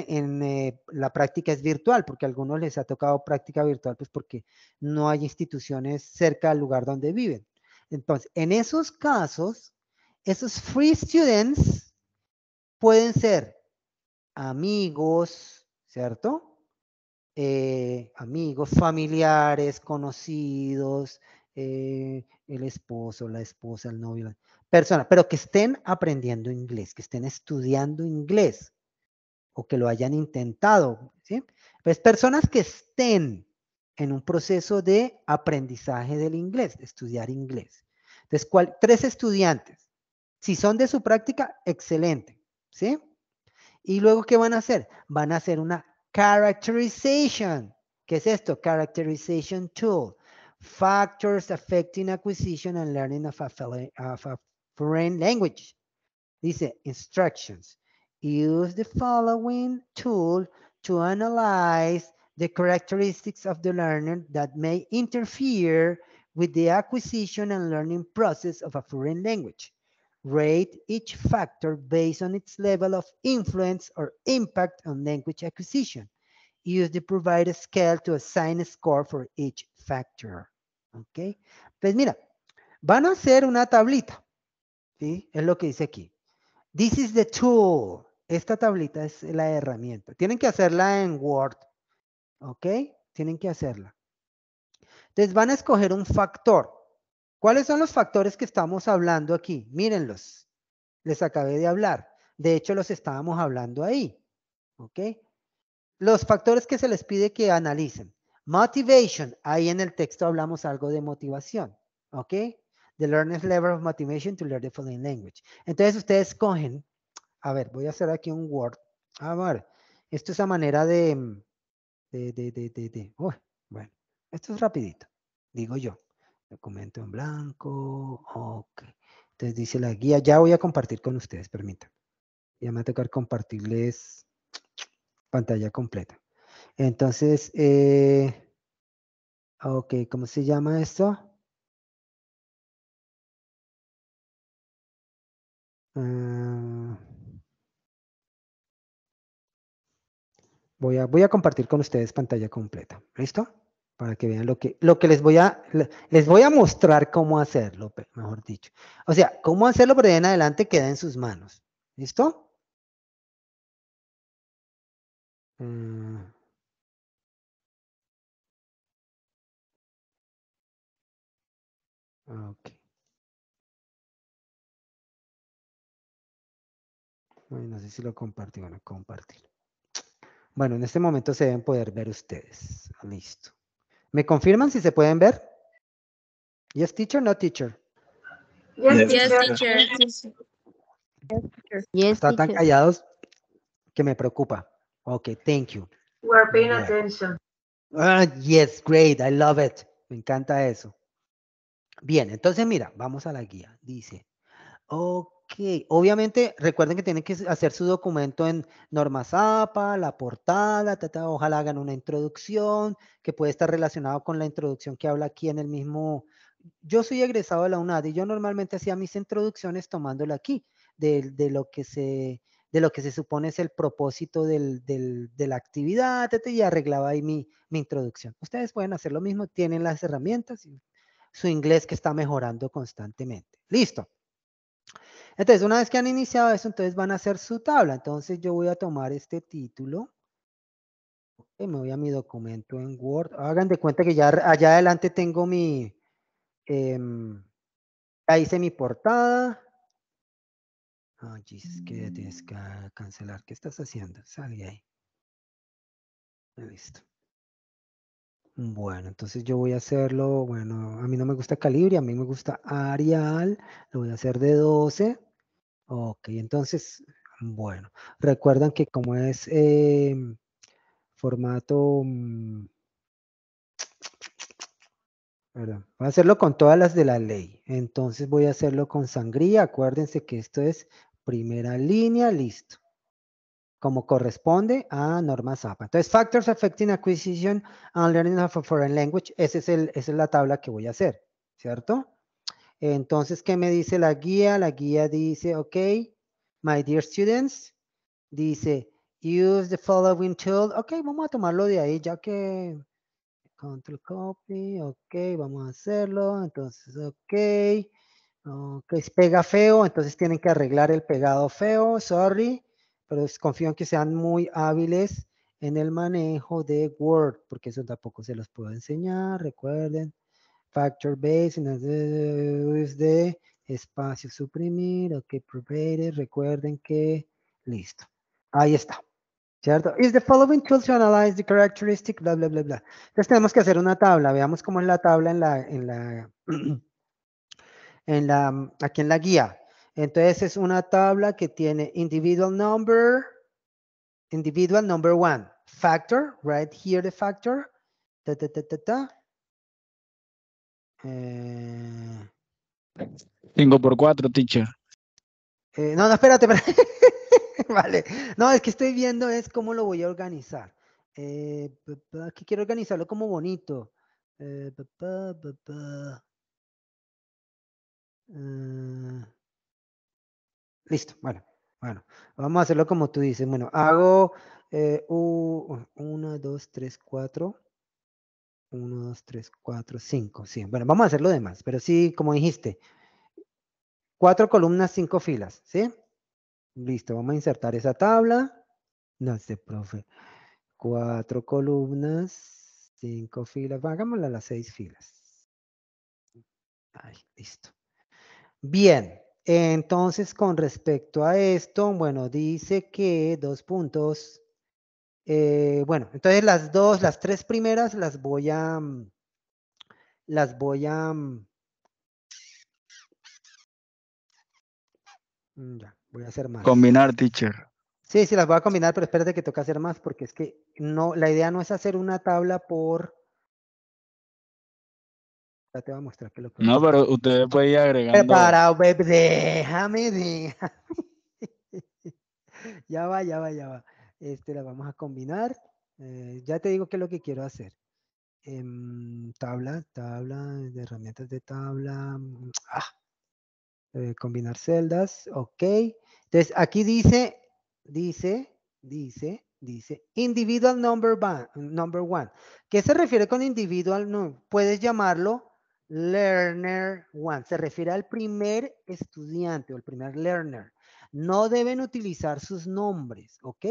eh, la práctica es virtual, porque a algunos les ha tocado práctica virtual, pues porque no hay instituciones cerca del lugar donde viven. Entonces, en esos casos, esos free students pueden ser amigos, ¿cierto? Eh, amigos, familiares, conocidos, eh, el esposo, la esposa, el novio personas, pero que estén aprendiendo inglés, que estén estudiando inglés o que lo hayan intentado, ¿sí? Pues personas que estén en un proceso de aprendizaje del inglés, de estudiar inglés. Entonces, tres estudiantes. Si son de su práctica, excelente, ¿sí? Y luego, ¿qué van a hacer? Van a hacer una characterization. ¿Qué es esto? Characterization tool. Factors affecting acquisition and learning of a foreign language. Dice instructions. Use the following tool to analyze the characteristics of the learner that may interfere with the acquisition and learning process of a foreign language. Rate each factor based on its level of influence or impact on language acquisition. Use the provided scale to assign a score for each factor. Ok, pues mira, van a hacer una tablita ¿Sí? Es lo que dice aquí. This is the tool. Esta tablita es la herramienta. Tienen que hacerla en Word. ¿Ok? Tienen que hacerla. Entonces van a escoger un factor. ¿Cuáles son los factores que estamos hablando aquí? Mírenlos. Les acabé de hablar. De hecho, los estábamos hablando ahí. ¿Ok? Los factores que se les pide que analicen. Motivation. Ahí en el texto hablamos algo de motivación. ¿Ok? The Learner's Level of Motivation to Learn the Following Language. Entonces ustedes cogen, a ver, voy a hacer aquí un Word. A ver, esto es a manera de, de, de, de, de bueno, esto es rapidito, digo yo. Documento en blanco, ok. Entonces dice la guía, ya voy a compartir con ustedes, permítanme. Ya me va a tocar compartirles pantalla completa. Entonces, eh, ok, ¿cómo se llama esto? Ah, voy, a, compartir con ustedes pantalla completa. ¿Listo? Para que vean lo que, lo que les voy a les voy a mostrar cómo hacerlo, mejor dicho. O sea, cómo hacerlo, por ahí en adelante queda en sus manos. ¿Listo? Ah, ok no sé si lo compartí. Bueno, compartir. Bueno, en este momento se deben poder ver ustedes. Listo. ¿Me confirman si se pueden ver? Yes, teacher, no teacher. Yes, yes teacher. teacher. Están tan callados que me preocupa. Ok, thank you. We're paying attention. Ah, yes, great, I love it. Me encanta eso. Bien, entonces mira, vamos a la guía. Dice, Ok, obviamente recuerden que tienen que hacer su documento en norma zapa, la portada, ojalá hagan una introducción que puede estar relacionado con la introducción que habla aquí en el mismo. Yo soy egresado de la UNAD y yo normalmente hacía mis introducciones tomándola aquí, de, lo que se de lo que se supone es el propósito del, de la actividad, y arreglaba ahí mi, mi introducción. Ustedes pueden hacer lo mismo, tienen las herramientas y su inglés que está mejorando constantemente. Listo. Entonces, una vez que han iniciado eso, entonces van a hacer su tabla. Entonces, yo voy a tomar este título. Y me voy a mi documento en Word. Hagan de cuenta que ya allá adelante tengo mi... Em, ahí hice mi portada. Ay, Jesus, que tienes que cancelar. ¿Qué estás haciendo? Salí ahí. Listo. Bueno, entonces yo voy a hacerlo, bueno, a mí no me gusta calibre, a mí me gusta Arial, lo voy a hacer de 12. Ok, entonces, bueno, recuerdan que como es em, formato... Mm, perdón, voy a hacerlo con todas las de la ley. Entonces voy a hacerlo con sangría. Acuérdense que esto es primera línea, listo. Como corresponde a normas APA. Entonces, Factors Affecting Acquisition and Learning of a Foreign Language. esa es la tabla que voy a hacer, ¿cierto? Entonces, ¿qué me dice la guía? La guía dice, ok, my dear students, dice, use the following tool. Ok, vamos a tomarlo de ahí, ya que control copy, ok, vamos a hacerlo. Entonces, ok, ok, pega feo, entonces tienen que arreglar el pegado feo, sorry, pero confío en que sean muy hábiles en el manejo de Word, porque eso tampoco se los puedo enseñar, recuerden factor base entonces de espacio suprimir, ok, Probated. recuerden que, listo. Ahí está. ¿Cierto? Is the following tool to analyze the characteristic, bla, bla, bla, bla. Entonces tenemos que hacer una tabla. Veamos cómo es la tabla en la, en la, en la, aquí en la guía. Entonces es una tabla que tiene individual number, individual number one, factor, right here the factor, 5x4, eh, teacher. Eh, no, no, espérate, vale. No, es que estoy viendo es cómo lo voy a organizar. Eh, quiero organizarlo como bonito. Eh, eh, listo, bueno, bueno. Vamos a hacerlo como tú dices. Bueno, hago 1, 2, 3, 4. 1, 2, 3, 4, 5. Sí, bueno, vamos a hacer lo demás, pero sí, como dijiste, cuatro columnas, cinco filas, ¿sí? Listo, vamos a insertar esa tabla. No, sé, profe. Cuatro columnas, cinco filas. Hagámosla las seis filas. Ahí, listo. Bien, entonces con respecto a esto, bueno, dice que dos puntos eh, bueno, entonces las dos, las tres primeras las voy a, mm, las voy a, mm, mm, ya, voy a hacer más. Combinar, teacher. Sí, sí, las voy a combinar, pero espérate que toca hacer más, porque es que no, la idea no es hacer una tabla por... Ya te voy a mostrar que lo No, pero ustedes pueden ir agregando... Prepara, déjame, déjame. ya va, ya va, ya va este, la vamos a combinar. Eh, ya te digo qué es lo que quiero hacer. En em, tabla, tabla, de herramientas de tabla. Mm, ah, eh, combinar celdas, ok. Entonces, aquí dice, dice, dice, dice, individual number, one, number one. ¿Qué se refiere con individual? No, puedes llamarlo learner one. Se refiere al primer estudiante o el primer learner. No deben utilizar sus nombres, ¿ok?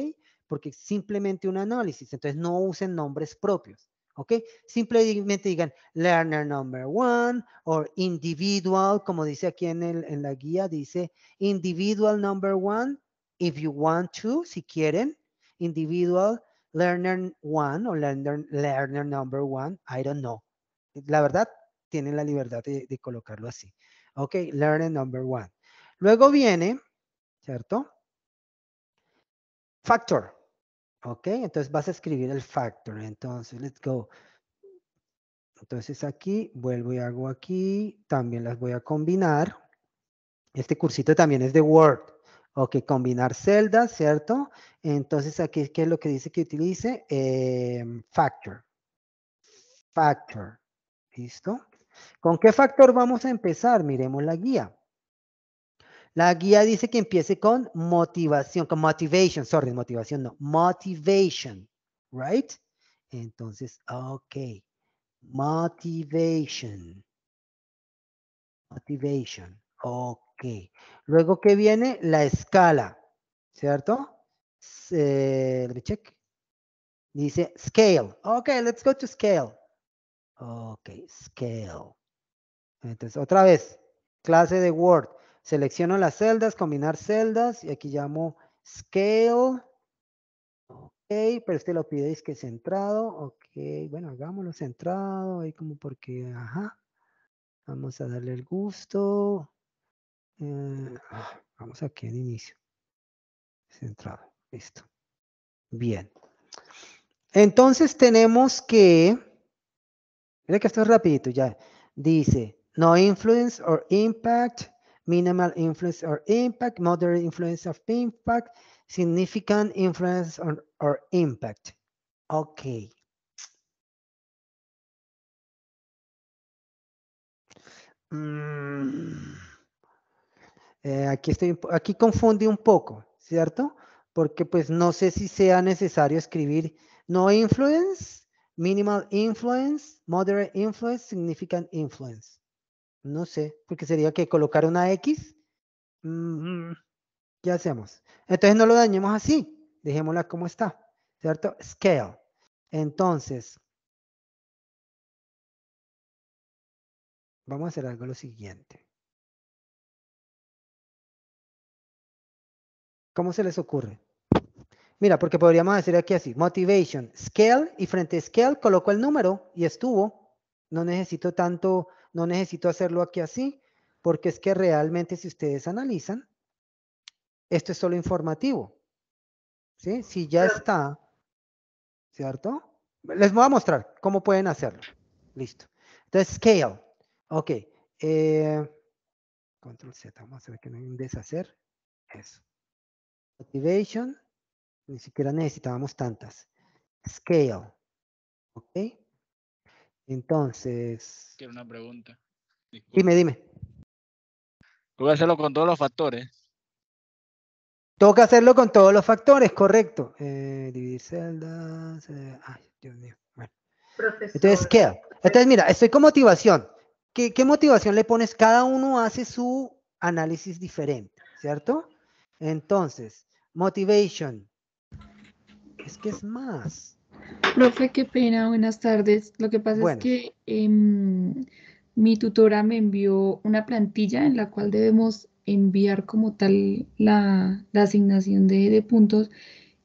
porque simplemente un análisis. Entonces no usen nombres propios. ¿ok? Simplemente digan learner number one o individual, como dice aquí en, el, la guía, dice individual number one, if you want to, si quieren, individual learner one o learner, number one, I don't know. La verdad, tienen la libertad de, de colocarlo así. Ok, learner number one. Luego viene, ¿cierto? Factor. Ok, entonces vas a escribir el factor. Entonces, let's go. Entonces aquí vuelvo y hago aquí. También las voy a combinar. Este cursito también es de Word. Ok, combinar celdas, ¿cierto? Entonces aquí, ¿qué es lo que dice que utilice? Eh, factor. Factor. ¿Listo? ¿Con qué factor vamos a empezar? Miremos la guía. La guía dice que empiece con motivación, con motivation, sorry, motivación no, motivation, right? Entonces, ok, motivation, motivation, ok. Luego que viene la escala, ¿cierto? Eh, let me check. Dice scale, ok, let's go to scale. Ok, scale. Entonces, otra vez, clase de Word Selecciono las celdas, combinar celdas y aquí llamo scale. Ok, pero este lo pide que centrado. Ok, bueno, hagámoslo centrado ahí como porque, ajá. Vamos a darle el gusto. Eh, ah, vamos aquí al inicio. Centrado, listo. Bien. Entonces tenemos que, mira que esto es rapidito ya. Dice, no influence or impact minimal influence or impact, moderate influence of impact, significant influence or, impact. Ok. Mm. Eh, aquí, estoy, aquí confundí un poco, ¿cierto? Porque pues no sé si sea necesario escribir no influence, minimal influence, moderate influence, significant influence. No sé, porque sería que colocar una X. Mm, ¿Qué hacemos? Entonces no lo dañemos así. Dejémosla como está. ¿Cierto? Scale. Entonces, vamos a hacer algo lo siguiente. ¿Cómo se les ocurre? Mira, porque podríamos decir aquí así, motivation, scale, y frente a scale coloco el número y estuvo. No necesito tanto no necesito hacerlo aquí así, porque es que realmente si ustedes analizan, esto es solo informativo. ¿Sí? Si ya está, ¿cierto? Les voy a mostrar cómo pueden hacerlo. Listo. Entonces, scale. Ok. Eh, control Z, vamos a ver que no hay un deshacer. Eso. Motivation. Ni siquiera necesitábamos tantas. Scale. Ok. Entonces. Quiero una pregunta. Dime, dime. Tengo que hacerlo con todos los factores. que hacerlo con todos los factores, correcto. Eh, dividir eh, Entonces, ¿qué? Entonces, mira, estoy con motivación. ¿Qué, ¿Qué motivación le pones? Cada uno hace su análisis diferente, ¿cierto? Entonces, motivation. Es que es más. Profe, qué pena, buenas tardes. Lo que pasa es que em, mi tutora me envió una plantilla en la cual debemos enviar como tal la, asignación de, puntos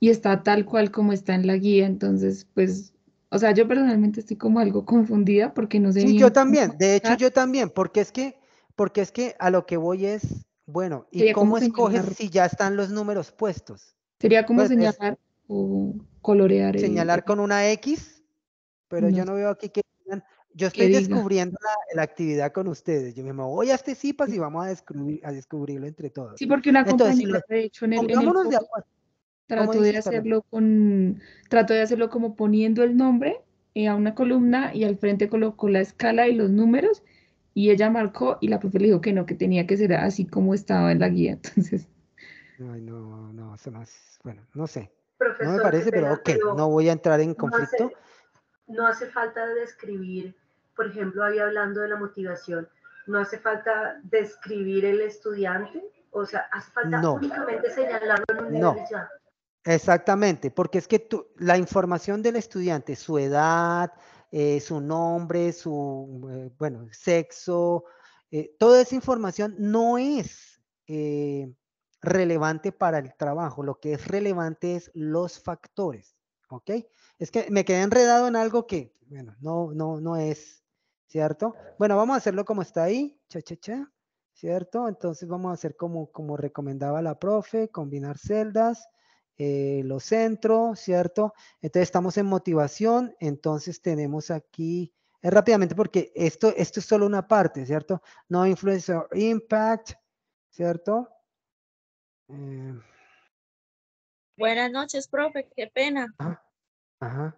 y está tal cual como está en la guía. Entonces, pues, o sea, yo personalmente estoy como algo confundida porque no sé. Sí, yo también, de hecho yo también, porque es que, porque es que a lo que voy es, bueno, ¿y cómo escoger si ya están los números puestos? Sería como pues, señalar colorear. Señalar con una X, pero yo no veo aquí que yo estoy descubriendo la, actividad con ustedes. Yo me voy a este CIPAS y vamos a, descubrir, a descubrirlo entre todos. Sí, porque una compañera, de hecho, en el, en el de trató de hacerlo con, trato de hacerlo como poniendo el nombre eh, a una columna y al frente colocó la escala y los números y ella marcó y la profe le dijo que no, que tenía que ser así como estaba en la guía. Entonces. Ay, no, no, no, bueno, no sé no me parece, pero ok, no voy a entrar en conflicto. No hace, falta describir, por ejemplo, ahí hablando de la motivación, no hace falta describir el estudiante, o sea, hace falta únicamente señalarlo en un no. Exactamente, porque es que tú, la información del estudiante, su edad, eh, su nombre, su eh, bueno, sexo, eh, toda esa información no es relevante para el trabajo, lo que es relevante es los factores, ¿ok? Es que me quedé enredado en algo que, bueno, no, no, no es, ¿cierto? Bueno, vamos a hacerlo como está ahí, cha, cha, cha, ¿cierto? Entonces vamos a hacer como, como recomendaba la profe, combinar celdas, eh, los centros, ¿cierto? Entonces estamos en motivación, entonces tenemos aquí, eh, rápidamente porque esto, esto es solo una parte, ¿cierto? No influencer impact, ¿cierto? Eh, Buenas noches, profe, qué pena. Ah, ajá.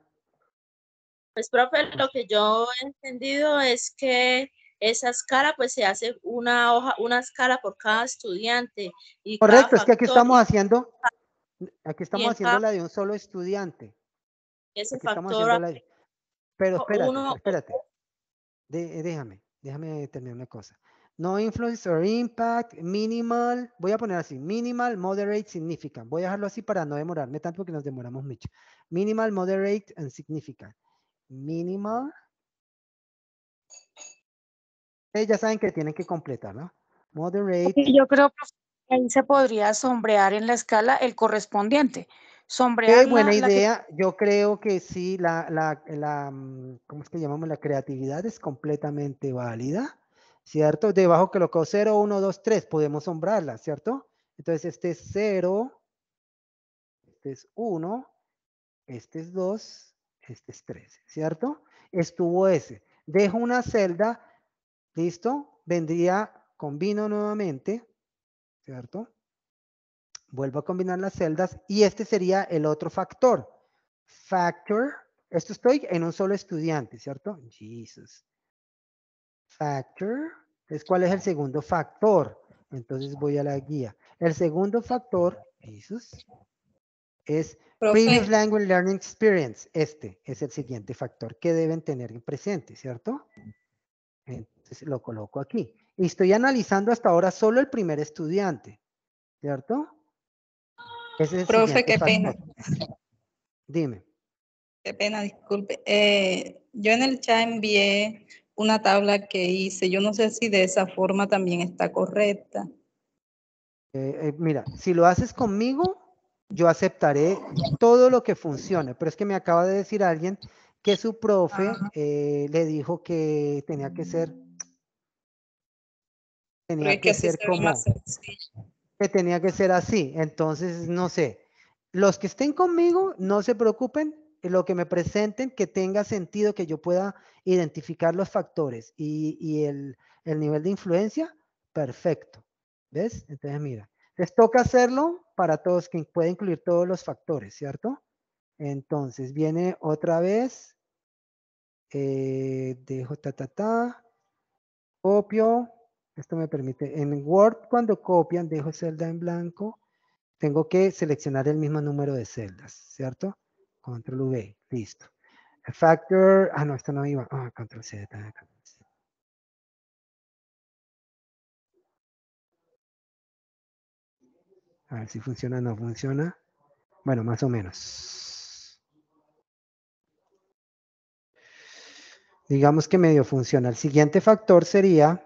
Pues, profe, pues lo que yo he entendido es que esa escala, pues se hace una hoja, una escala por cada estudiante. Y Correcto, es que aquí estamos haciendo, aquí estamos haciendo la de un solo estudiante. Ese factor. Pero espérate, espérate. déjame, déjame terminar una cosa. No influence or impact, minimal, voy a poner así, minimal, moderate, significant. Voy a dejarlo así para no demorarme tanto porque nos demoramos mucho. Minimal, moderate, and significant. Minimal. Ustedes ya saben que tienen que completar, ¿no? Moderate. yo creo que ahí se podría sombrear en la escala el correspondiente. Sombrear. Qué buena idea. Yo creo que sí, la, la, la, mm, ¿cómo es que llamamos? La creatividad es completamente válida ¿cierto? Debajo colocó 0, 1, 2, 3, podemos sombrarla, ¿cierto? Entonces este es 0, este es 1, este es 2, este es 3, ¿cierto? Estuvo ese. Dejo una celda, ¿listo? Vendría, combino nuevamente, ¿cierto? Vuelvo a combinar las celdas y este sería el otro factor. Factor, esto estoy en un solo estudiante, ¿cierto? Jesus. Factor. ¿Es cuál es el segundo factor? Entonces voy a la guía. El segundo factor, es Previous Language Learning Experience. Este es el siguiente factor que deben tener en presente, ¿cierto? Entonces lo coloco aquí. Y estoy analizando hasta ahora solo el primer estudiante, ¿cierto? Profe, qué pena. Dime. Qué pena, disculpe. Eh, yo en el chat envié una tabla que hice. Yo no sé si de esa forma también está correcta. Eh, mira, si lo haces conmigo, yo aceptaré todo lo que funcione, pero es que me acaba de decir alguien que su profe eh, le dijo que tenía que ser tenía que, ser que tenía que ser así entonces no sé los que estén conmigo no se preocupen eh, lo que me presenten que tenga sentido, que yo pueda identificar los factores y, el, nivel de influencia, perfecto. ¿Ves? Entonces, mira, les toca hacerlo para todos, que puede incluir todos los factores, ¿cierto? Entonces, viene otra vez, eh, dejo ta, ta, ta, copio, esto me permite, en Word cuando copian, dejo celda en blanco, tengo que seleccionar el mismo número de celdas, ¿cierto? control V, listo. factor, ah, no, esto no iba, ah, control C, ah, control A ver si funciona o no funciona. Bueno, más o menos. Digamos que medio funciona. El siguiente factor sería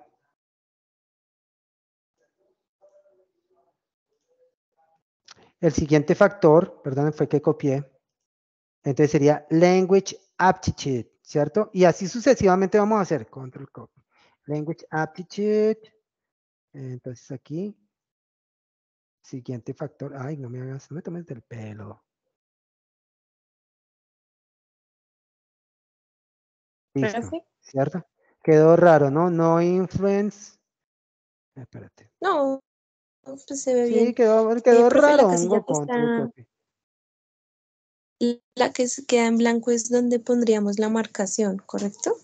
El siguiente factor, perdón, fue que copié. Entonces sería language aptitude, ¿cierto? Y así sucesivamente vamos a hacer control copy. Language aptitude. Entonces aquí. Siguiente factor. Ay, no me hagas, no me tomes del pelo. ¿cierto? Quedó raro, ¿no? No influence. Espérate. No, pues se ve bien. Sí, quedó, raro la que se queda en blanco es donde pondríamos la marcación, ¿correcto?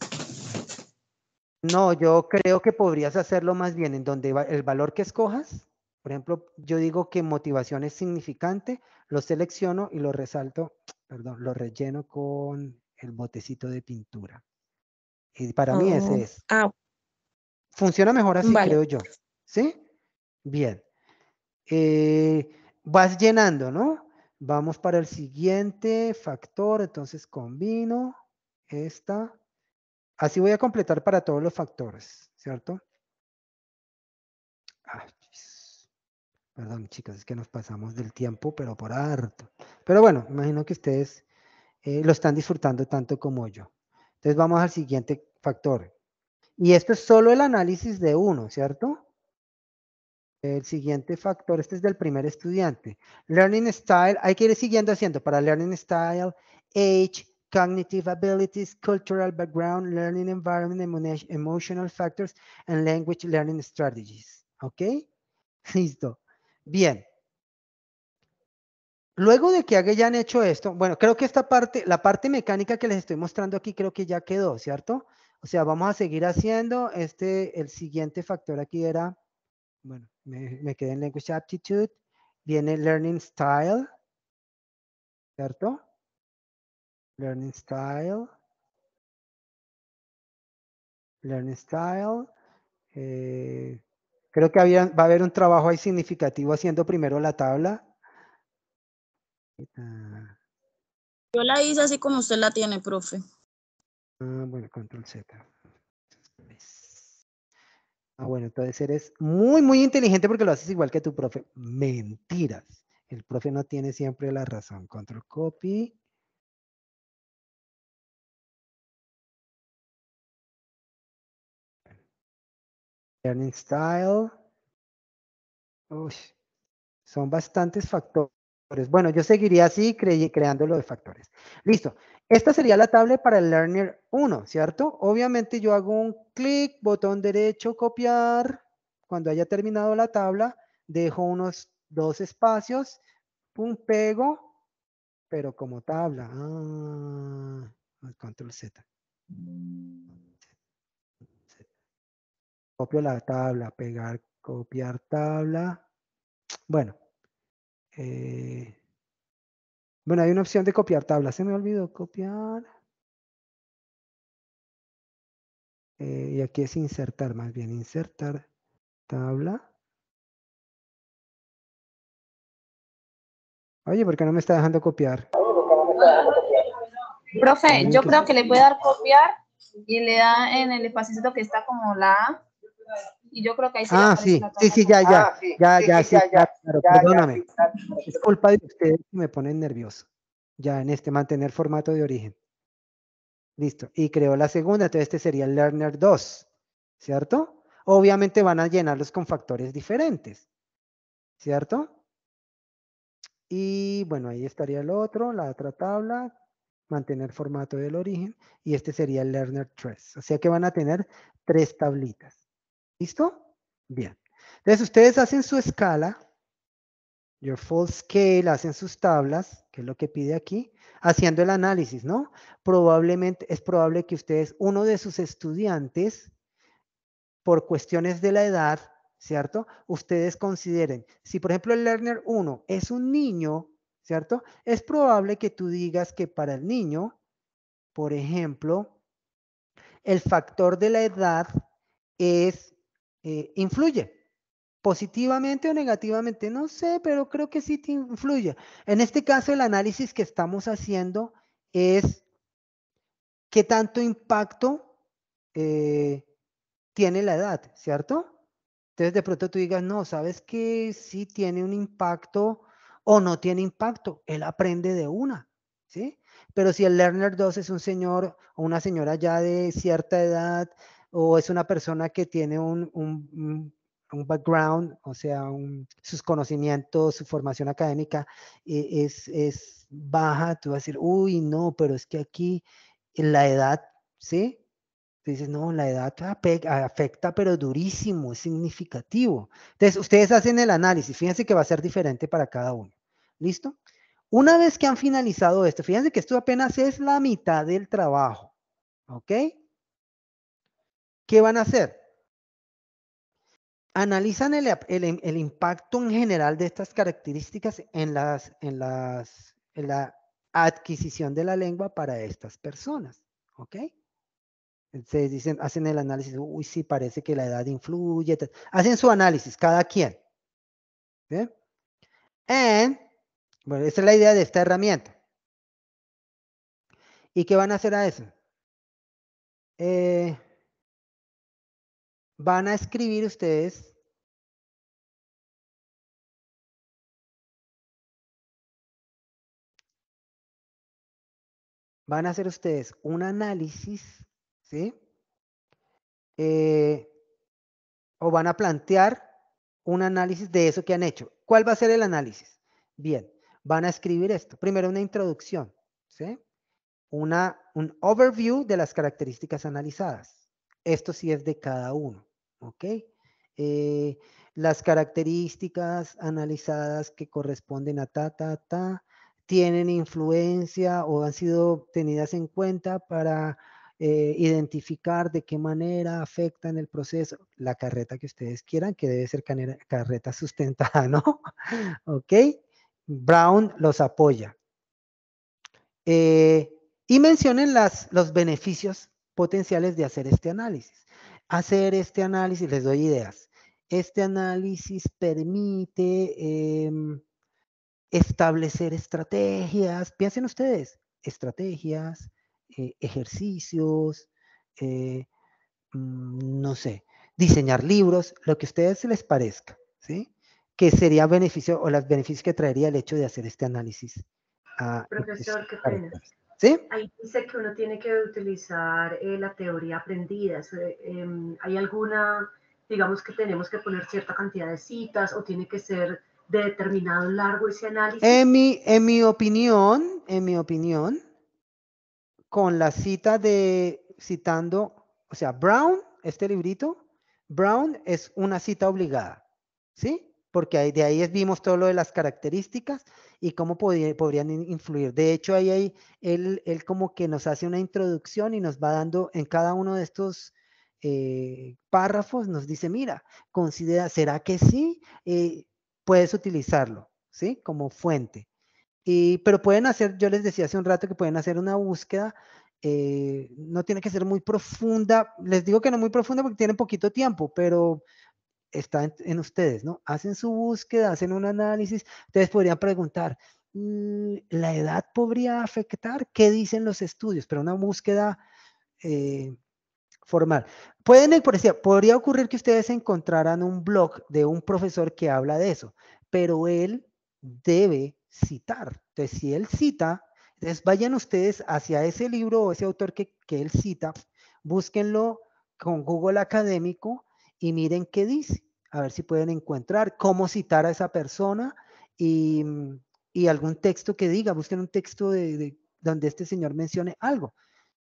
No, yo creo que podrías hacerlo más bien en donde el valor que escojas, por ejemplo, yo digo que motivación es significante, lo selecciono y lo resalto, perdón, lo relleno con el botecito de pintura. Y para mí ese oh, es. Ah. Funciona mejor así, creo yo. ¿Sí? Bien. Eh, vas llenando, ¿no? Vamos para el siguiente factor, entonces combino esta. Así voy a completar para todos los factores, ¿cierto? Perdón, chicas, es que nos pasamos del tiempo, pero por harto. Pero bueno, imagino que ustedes eh, lo están disfrutando tanto como yo. Entonces vamos al siguiente factor. Y esto es solo el análisis de uno, ¿cierto? El siguiente factor, este es del primer estudiante. Learning style, hay que ir siguiendo haciendo para learning style, age, cognitive abilities, cultural background, learning environment, emotional factors, and language learning strategies. ¿Ok? Listo. Bien. Luego de que hayan hecho esto, bueno, creo que esta parte, la parte mecánica que les estoy mostrando aquí, creo que ya quedó, ¿cierto? O sea, vamos a seguir haciendo. Este, el siguiente factor aquí era bueno, me, quedé en Language Aptitude. Viene Learning Style, ¿cierto? Learning Style. Learning Style. Eh, creo que va a haber un trabajo ahí significativo haciendo primero la tabla. Yo la hice así como usted la tiene, profe. Ah, bueno, control Z. Ah, bueno, entonces eres muy, muy inteligente porque lo haces igual que tu profe. Mentiras. El profe no tiene siempre la razón. Control copy. Learning style. Uy, son bastantes factores bueno, yo seguiría así creándolo creando lo de factores. Listo. Esta sería la tabla para el learner 1, ¿cierto? Obviamente yo hago un clic, botón derecho, copiar. Cuando haya terminado la tabla, dejo unos dos espacios, Un pego, pero como tabla. Ah, control Z. Copio la tabla, pegar, copiar tabla. Bueno, eh, bueno, hay una opción de copiar tabla. Se me olvidó copiar. Eh, y aquí es insertar, más bien insertar tabla. Oye, ¿por qué no me está dejando copiar? Profe, yo creo que le puede dar copiar y le da en el espacito que está como la y yo creo que ahí ah, ah, sí, sí, sí, ya, ya, ya, ya, ya, ya, perdóname. es culpa de ustedes que me ponen nervioso. Ya en este mantener formato de origen. Listo. Y creo la segunda, entonces este sería el Learner 2, ¿cierto? Obviamente van a llenarlos con factores diferentes, ¿cierto? Y bueno, ahí estaría el otro, la otra tabla, mantener formato del origen, y este sería el Learner 3. O sea que van a tener tres tablitas. ¿Listo? Bien. Entonces ustedes hacen su escala, your full scale, hacen sus tablas, que es lo que pide aquí, haciendo el análisis, ¿no? Probablemente, es probable que ustedes, uno de sus estudiantes, por cuestiones de la edad, ¿cierto? Ustedes consideren, si por ejemplo el learner 1 es un niño, ¿cierto? Es probable que tú digas que para el niño, por ejemplo, el factor de la edad es eh, influye, positivamente o negativamente, no sé, pero creo que sí te influye. En este caso, el análisis que estamos haciendo es qué tanto impacto eh, tiene la edad, ¿cierto? Entonces de pronto tú digas, no, sabes que sí tiene un impacto o no tiene impacto, él aprende de una, ¿sí? Pero si el Learner 2 es un señor o una señora ya de cierta edad, o es una persona que tiene un, background, o sea, sus conocimientos, su formación académica e, es, baja, tú vas a decir, uy, no, pero es que aquí la edad, ¿sí? dices, no, la edad afecta, pero durísimo, es significativo. Entonces, ustedes hacen el análisis, fíjense que va a ser diferente para cada uno. ¿Listo? Una vez que han finalizado esto, fíjense que esto apenas es la mitad del trabajo, ¿ok? ¿Qué van a hacer? Analizan el, impacto en general de estas características en, la adquisición de la lengua para estas personas. ¿Ok? Entonces dicen, hacen el análisis, uy, sí, parece que la edad influye. Hacen su análisis, cada quien. ¿Sí? bueno, esa es la idea de esta herramienta. ¿Y qué van a hacer a eso? Eh, van a escribir ustedes van a hacer ustedes un análisis, ¿sí? Eh, o van a plantear un análisis de eso que han hecho. ¿Cuál va a ser el análisis? Bien, van a escribir esto. Primero una introducción, ¿sí? Una, un overview de las características analizadas. Esto sí es de cada uno. ¿ok? Eh, las características analizadas que corresponden a ta, ta, ta, tienen influencia o han sido tenidas en cuenta para eh, identificar de qué manera afectan el proceso, la carreta que ustedes quieran, que debe ser carreta sustentada, ¿no? ¿Ok? Brown los apoya. Eh, y mencionen las, los beneficios potenciales de hacer este análisis hacer este análisis, les doy ideas. Este análisis permite em, establecer estrategias, piensen ustedes, estrategias, eh, ejercicios, eh, mm, no sé, diseñar libros, lo que a ustedes les parezca, ¿sí? Que sería beneficio o los beneficios que traería el hecho de hacer este análisis. Profesor, qué Ahí dice que uno tiene que utilizar eh, la teoría aprendida. Eh, em, ¿Hay alguna, digamos que tenemos que poner cierta cantidad de citas o tiene que ser de determinado largo ese análisis? En mi, en mi opinión, en mi opinión, con la cita de citando, o sea, Brown, este librito, Brown es una cita obligada, ¿sí? porque de ahí vimos todo lo de las características y cómo podrían influir. De hecho, ahí, ahí él, como que nos hace una introducción y nos va dando en cada uno de estos eh, párrafos, nos dice, mira, considera, ¿será que sí? Eh, puedes utilizarlo, ¿sí? Como fuente. Y, pero pueden hacer, yo les decía hace un rato que pueden hacer una búsqueda eh, no tiene que ser muy profunda. Les digo que no muy profunda porque tienen poquito tiempo, pero está en, ustedes, ¿no? Hacen su búsqueda, hacen un análisis, ustedes podrían preguntar, mm, ¿la edad podría afectar? ¿Qué dicen los estudios? Pero una búsqueda eh, formal. Pueden, por podría ocurrir que ustedes encontraran un blog de un profesor que habla de eso, pero él debe citar. Entonces, si él cita, entonces vayan ustedes hacia ese libro o ese autor que, que él cita, búsquenlo con Google Académico, y miren qué dice, a ver si pueden encontrar cómo citar a esa persona y, mm, algún texto que diga, busquen un texto de, donde este señor mencione algo.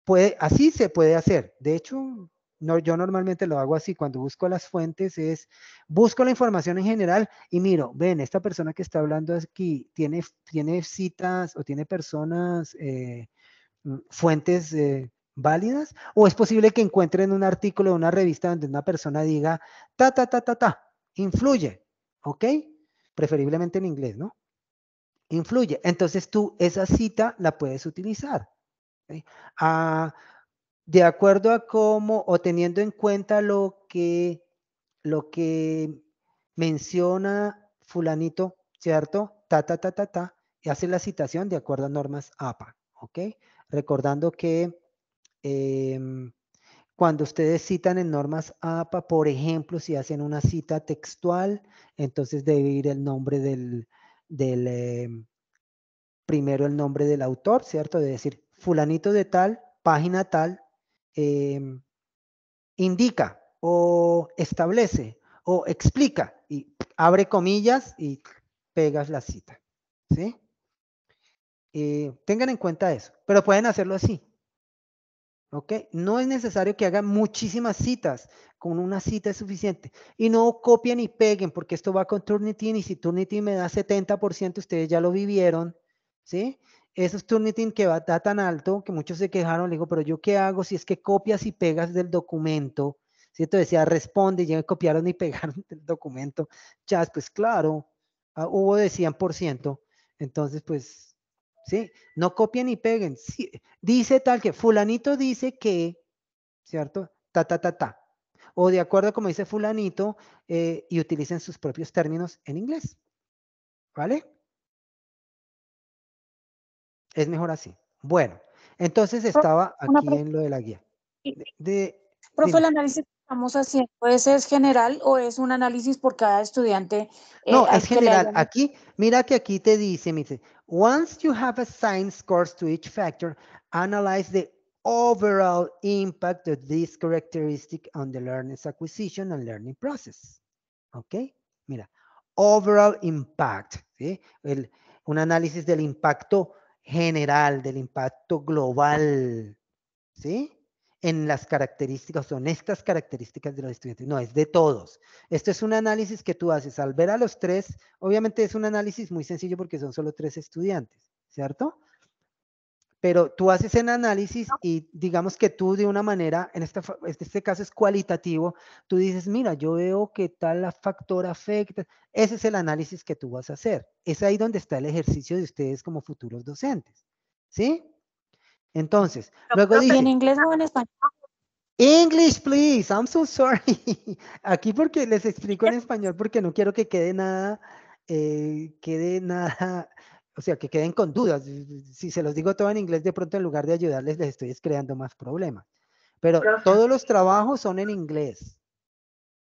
Puede, así se puede hacer. De hecho, yo normalmente lo hago así, cuando busco las fuentes es, busco la información en general y miro, ven, esta persona que está hablando aquí tiene, tiene citas o tiene personas, eh, mm, fuentes eh, válidas o es posible que encuentren un artículo de una revista donde una persona diga ta, ta, ta, ta, ta, influye, ¿ok? Preferiblemente en inglés, ¿no? Influye. Entonces tú esa cita la puedes utilizar. Ah, de acuerdo a cómo o teniendo en cuenta lo que, lo que menciona fulanito, ¿cierto? Ta, ta, ta, ta, ta, y hace la citación de acuerdo a normas APA, ¿ok? Recordando que Em, cuando ustedes citan en normas APA, por ejemplo, si hacen una cita textual, entonces debe ir el nombre del, em, primero el nombre del autor, ¿cierto? De decir, fulanito de tal, página tal, em, indica o establece o explica y abre comillas y pegas la cita, ¿sí? Eh, tengan en cuenta eso, pero pueden hacerlo así, ¿Ok? No es necesario que hagan muchísimas citas, con una cita es suficiente. Y no copien y peguen, porque esto va con Turnitin y si Turnitin me da 70%, ustedes ya lo vivieron, ¿sí? Esos Turnitin que va, tan alto que muchos se quejaron, le digo, pero yo qué hago si es que copias y pegas del documento, ¿cierto? Decía, responde, ya copiaron y pegaron del documento. Chas, pues claro, ah, hubo de 100%. Entonces, pues ¿sí? No copien ni peguen. Sí, dice tal que fulanito dice que, ¿cierto? Ta, ta, ta, ta. O de acuerdo a como dice fulanito eh, y utilicen sus propios términos en inglés. ¿Vale? Es mejor así. Bueno, entonces estaba aquí en lo de la guía. De, análisis estamos haciendo es, es general o es un análisis por cada estudiante? Eh, no, es general. Aquí, mira que aquí te dice, me once you have assigned scores to each factor, analyze the overall impact of this characteristic on the learner's acquisition and learning process. ¿Ok? Mira, overall impact, ¿sí? El, un análisis del impacto general, del impacto global, ¿sí? en las características, son estas características de los estudiantes, no, es de todos. Esto es un análisis que tú haces al ver a los tres, obviamente es un análisis muy sencillo porque son solo tres estudiantes, ¿cierto? Pero tú haces el análisis y digamos que tú de una manera, en este, este caso es cualitativo, tú dices, mira, yo veo que tal factor afecta. Ese es el análisis que tú vas a hacer. Es ahí donde está el ejercicio de ustedes como futuros docentes. ¿Sí? Entonces, luego dije... ¿En inglés o en español? English, please. I'm so sorry. Aquí porque les explico en español porque no quiero que quede nada, eh, quede nada, o sea, que queden con dudas. Si se los digo todo en inglés, de pronto en lugar de ayudarles, les estoy creando más problemas. Pero todos los trabajos son en inglés.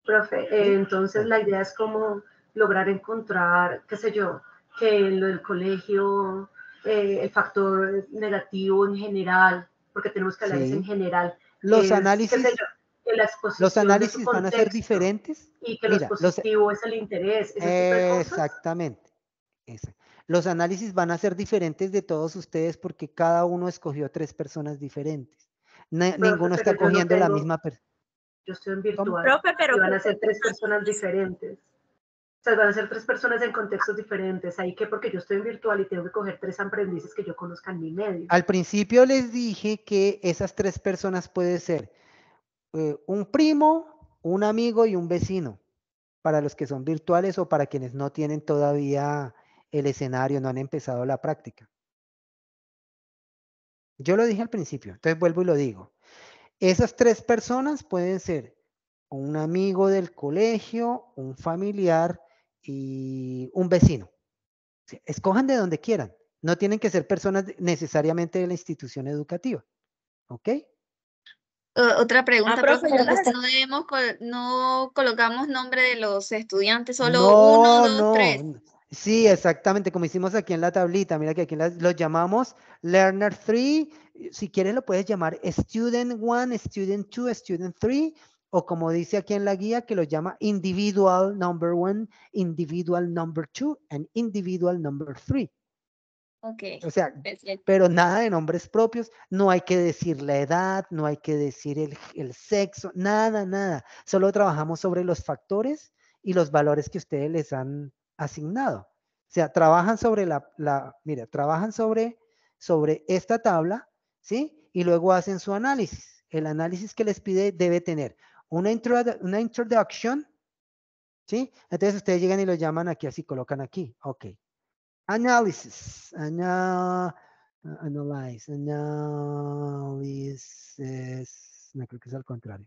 Profe, eh, entonces la idea es como lograr encontrar, qué sé yo, que lo del colegio eh, el factor negativo en general, porque tenemos que hablar en general. Los análisis. los análisis van a ser diferentes. Y que lo positivo es el interés. exactamente. Los análisis van a ser diferentes de todos ustedes porque cada uno escogió tres personas diferentes. ninguno está cogiendo la misma persona. Yo estoy en virtual. van a ser tres personas diferentes. O sea, van a ser tres personas en contextos diferentes. Ahí qué? porque yo estoy en virtual y tengo que coger tres aprendices que yo conozca en mi medio. Al principio les dije que esas tres personas pueden ser eh, un primo, un amigo y un vecino, para los que son virtuales o para quienes no tienen todavía el escenario, no han empezado la práctica. Yo lo dije al principio, entonces vuelvo y lo digo. Esas tres personas pueden ser un amigo del colegio, un familiar, y un vecino. Escojan de donde quieran. No tienen que ser personas necesariamente de la institución educativa. ¿Ok? otra pregunta, ah, no, colocamos nombre de los estudiantes, solo uno, dos, tres. Sí, exactamente, como hicimos aquí en la tablita. Mira que aquí lo llamamos Learner 3. Si quieres, lo puedes llamar Student 1, Student 2, Student 3 o como dice aquí en la guía, que lo llama individual number one, individual number two, and individual number three. Okay. O sea, pero nada de nombres propios, no hay que decir la edad, no hay que decir el, sexo, nada, nada. Solo trabajamos sobre los factores y los valores que ustedes les han asignado. O sea, trabajan sobre la, la mira, trabajan sobre, sobre esta tabla, ¿sí? Y luego hacen su análisis. El análisis que les pide debe tener una, una introduction, ¿sí? Entonces ustedes llegan y lo llaman aquí, así colocan aquí, ok. Analysis. analyze, analysis, no creo que es al contrario.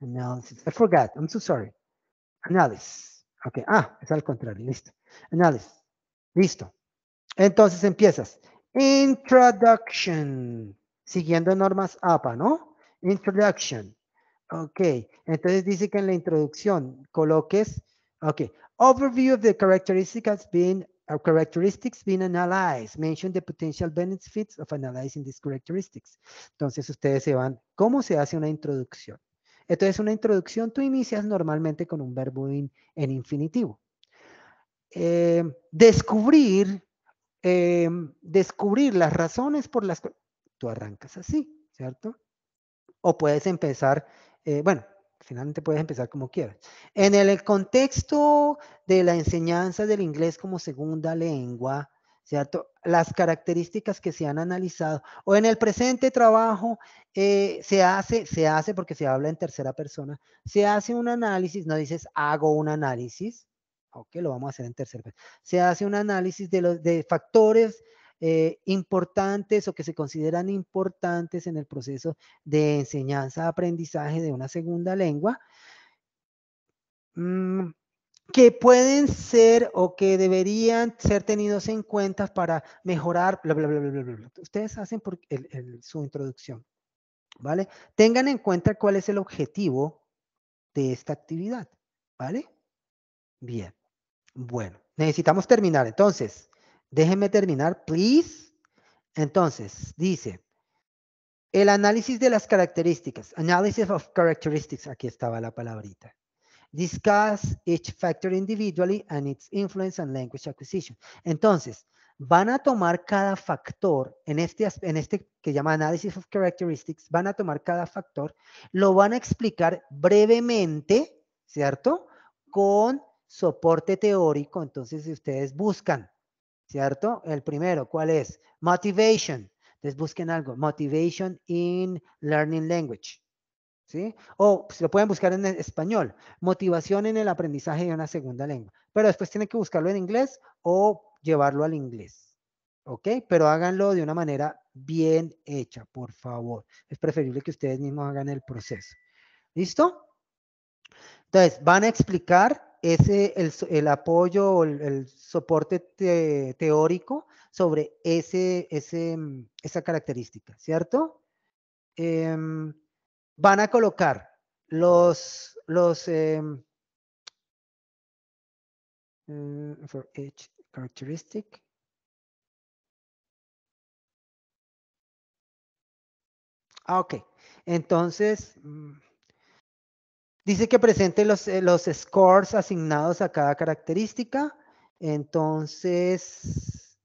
Analysis, I forgot, I'm so sorry. Análisis, ok, ah, es al contrario, listo. Análisis, listo. Entonces empiezas. Introduction, siguiendo normas APA, ¿no? Introduction. Ok, entonces dice que en la introducción coloques, ok, overview of the characteristics being, uh, characteristics being analyzed. Mention the potential benefits of analyzing these characteristics. Entonces ustedes se van, ¿cómo se hace una introducción? Entonces una introducción tú inicias normalmente con un verbo en infinitivo. Eh, descubrir, eh, descubrir las razones por las cuales tú arrancas así, ¿cierto? O puedes empezar eh, bueno, finalmente puedes empezar como quieras. En el contexto de la enseñanza del inglés como segunda lengua, ¿cierto? Las características que se han analizado o en el presente trabajo eh, se hace, se hace porque se habla en tercera persona, se hace un análisis, no dices hago un análisis, ok, lo vamos a hacer en tercera persona, se hace un análisis de los de factores eh, importantes o que se consideran importantes en el proceso de enseñanza-aprendizaje de una segunda lengua, mm, que pueden ser o que deberían ser tenidos en cuenta para mejorar, bla, bla, bla, bla, bla, bla. Ustedes hacen por su introducción, ¿vale? Tengan en cuenta cuál es el objetivo de esta actividad, ¿vale? Bien, bueno, necesitamos terminar entonces. Déjenme terminar, please. Entonces, dice, el análisis de las características, analysis of characteristics, aquí estaba la palabrita. Discuss each factor individually and its influence on language acquisition. Entonces, van a tomar cada factor en este, en este que llama analysis of characteristics, van a tomar cada factor, lo van a explicar brevemente, ¿cierto? Con soporte teórico, entonces si ustedes buscan ¿cierto? El primero, ¿cuál es? Motivation. Entonces busquen algo, motivation in learning language. ¿Sí? O pues, lo pueden buscar en español, motivación en el aprendizaje de una segunda lengua. Pero después tienen que buscarlo en inglés o llevarlo al inglés. ¿Ok? Pero háganlo de una manera bien hecha, por favor. Es preferible que ustedes mismos hagan el proceso. ¿Listo? Entonces, van a explicar ese, el, apoyo o el, soporte teórico sobre ese, mm, esa característica, ¿cierto? Em, van a colocar los, los em, eh, for each characteristic. Ah, ok. Entonces, mm, Dice que presente eh, los, scores asignados a cada característica. Entonces,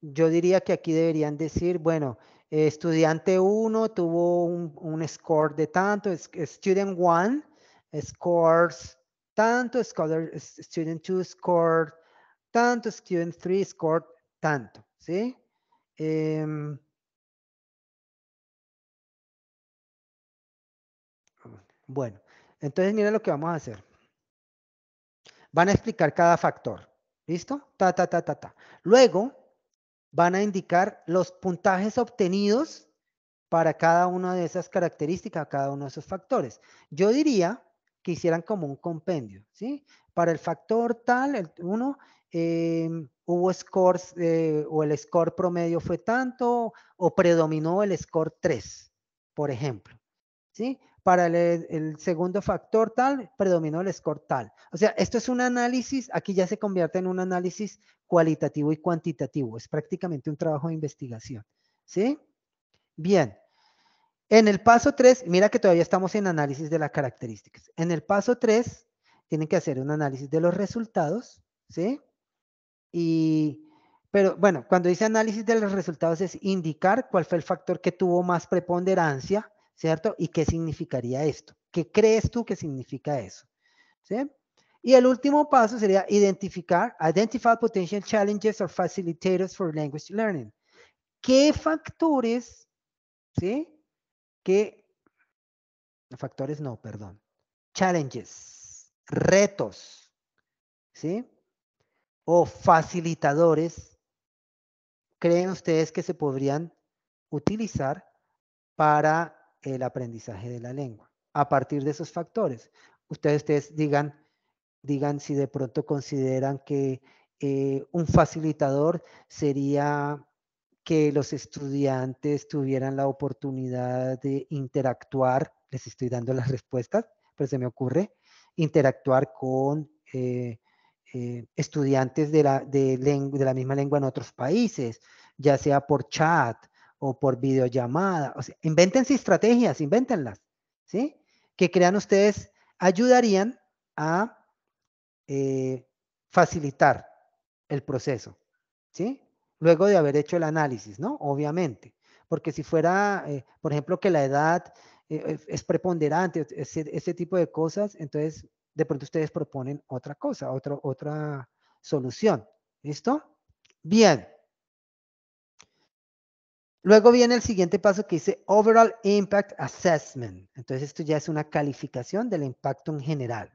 yo diría que aquí deberían decir, bueno, estudiante 1 tuvo un, score de tanto, student 1 scores tanto, student 2 scored tanto, student 3 scored tanto, ¿sí? Em, Bueno, entonces mira lo que vamos a hacer. Van a explicar cada factor. ¿Listo? Ta, ta, ta, ta, ta. Luego van a indicar los puntajes obtenidos para cada una de esas características, cada uno de esos factores. Yo diría que hicieran como un compendio, ¿sí? Para el factor tal, el uno, em, hubo scores eh, o el score promedio fue tanto o predominó el score 3, por ejemplo, ¿sí? para el, segundo factor tal, predominó el score tal. O sea, esto es un análisis, aquí ya se convierte en un análisis cualitativo y cuantitativo, es prácticamente un trabajo de investigación, ¿sí? Bien, en el paso 3, mira que todavía estamos en análisis de las características. En el paso 3, tienen que hacer un análisis de los resultados, ¿sí? Y pero bueno, cuando dice análisis de los resultados es indicar cuál fue el factor que tuvo más preponderancia ¿cierto? ¿Y qué significaría esto? ¿Qué crees tú que significa eso? ¿Sí? Y el último paso sería identificar, identify potential challenges or facilitators for language learning. ¿Qué factores, sí? ¿Qué factores no, perdón? Challenges, retos, ¿sí? O facilitadores creen ustedes que se podrían utilizar para el aprendizaje de la lengua. A partir de esos factores, ustedes, ustedes digan, digan si de pronto consideran que eh, un facilitador sería que los estudiantes tuvieran la oportunidad de interactuar, les estoy dando las respuestas, pero se me ocurre, interactuar con eh, eh, estudiantes de de, de la misma lengua en otros países, ya sea por chat, o por videollamada. O sea, invéntense estrategias, invéntenlas, ¿sí? Que crean ustedes ayudarían a eh, facilitar el proceso, ¿sí? Luego de haber hecho el análisis, ¿no? Obviamente, porque si fuera, eh, por ejemplo, que la edad eh, es preponderante, ese, tipo de cosas, entonces de pronto ustedes proponen otra cosa, otra otra solución, ¿listo? Bien. Luego viene el siguiente paso que dice Overall Impact Assessment. Entonces esto ya es una calificación del impacto en general.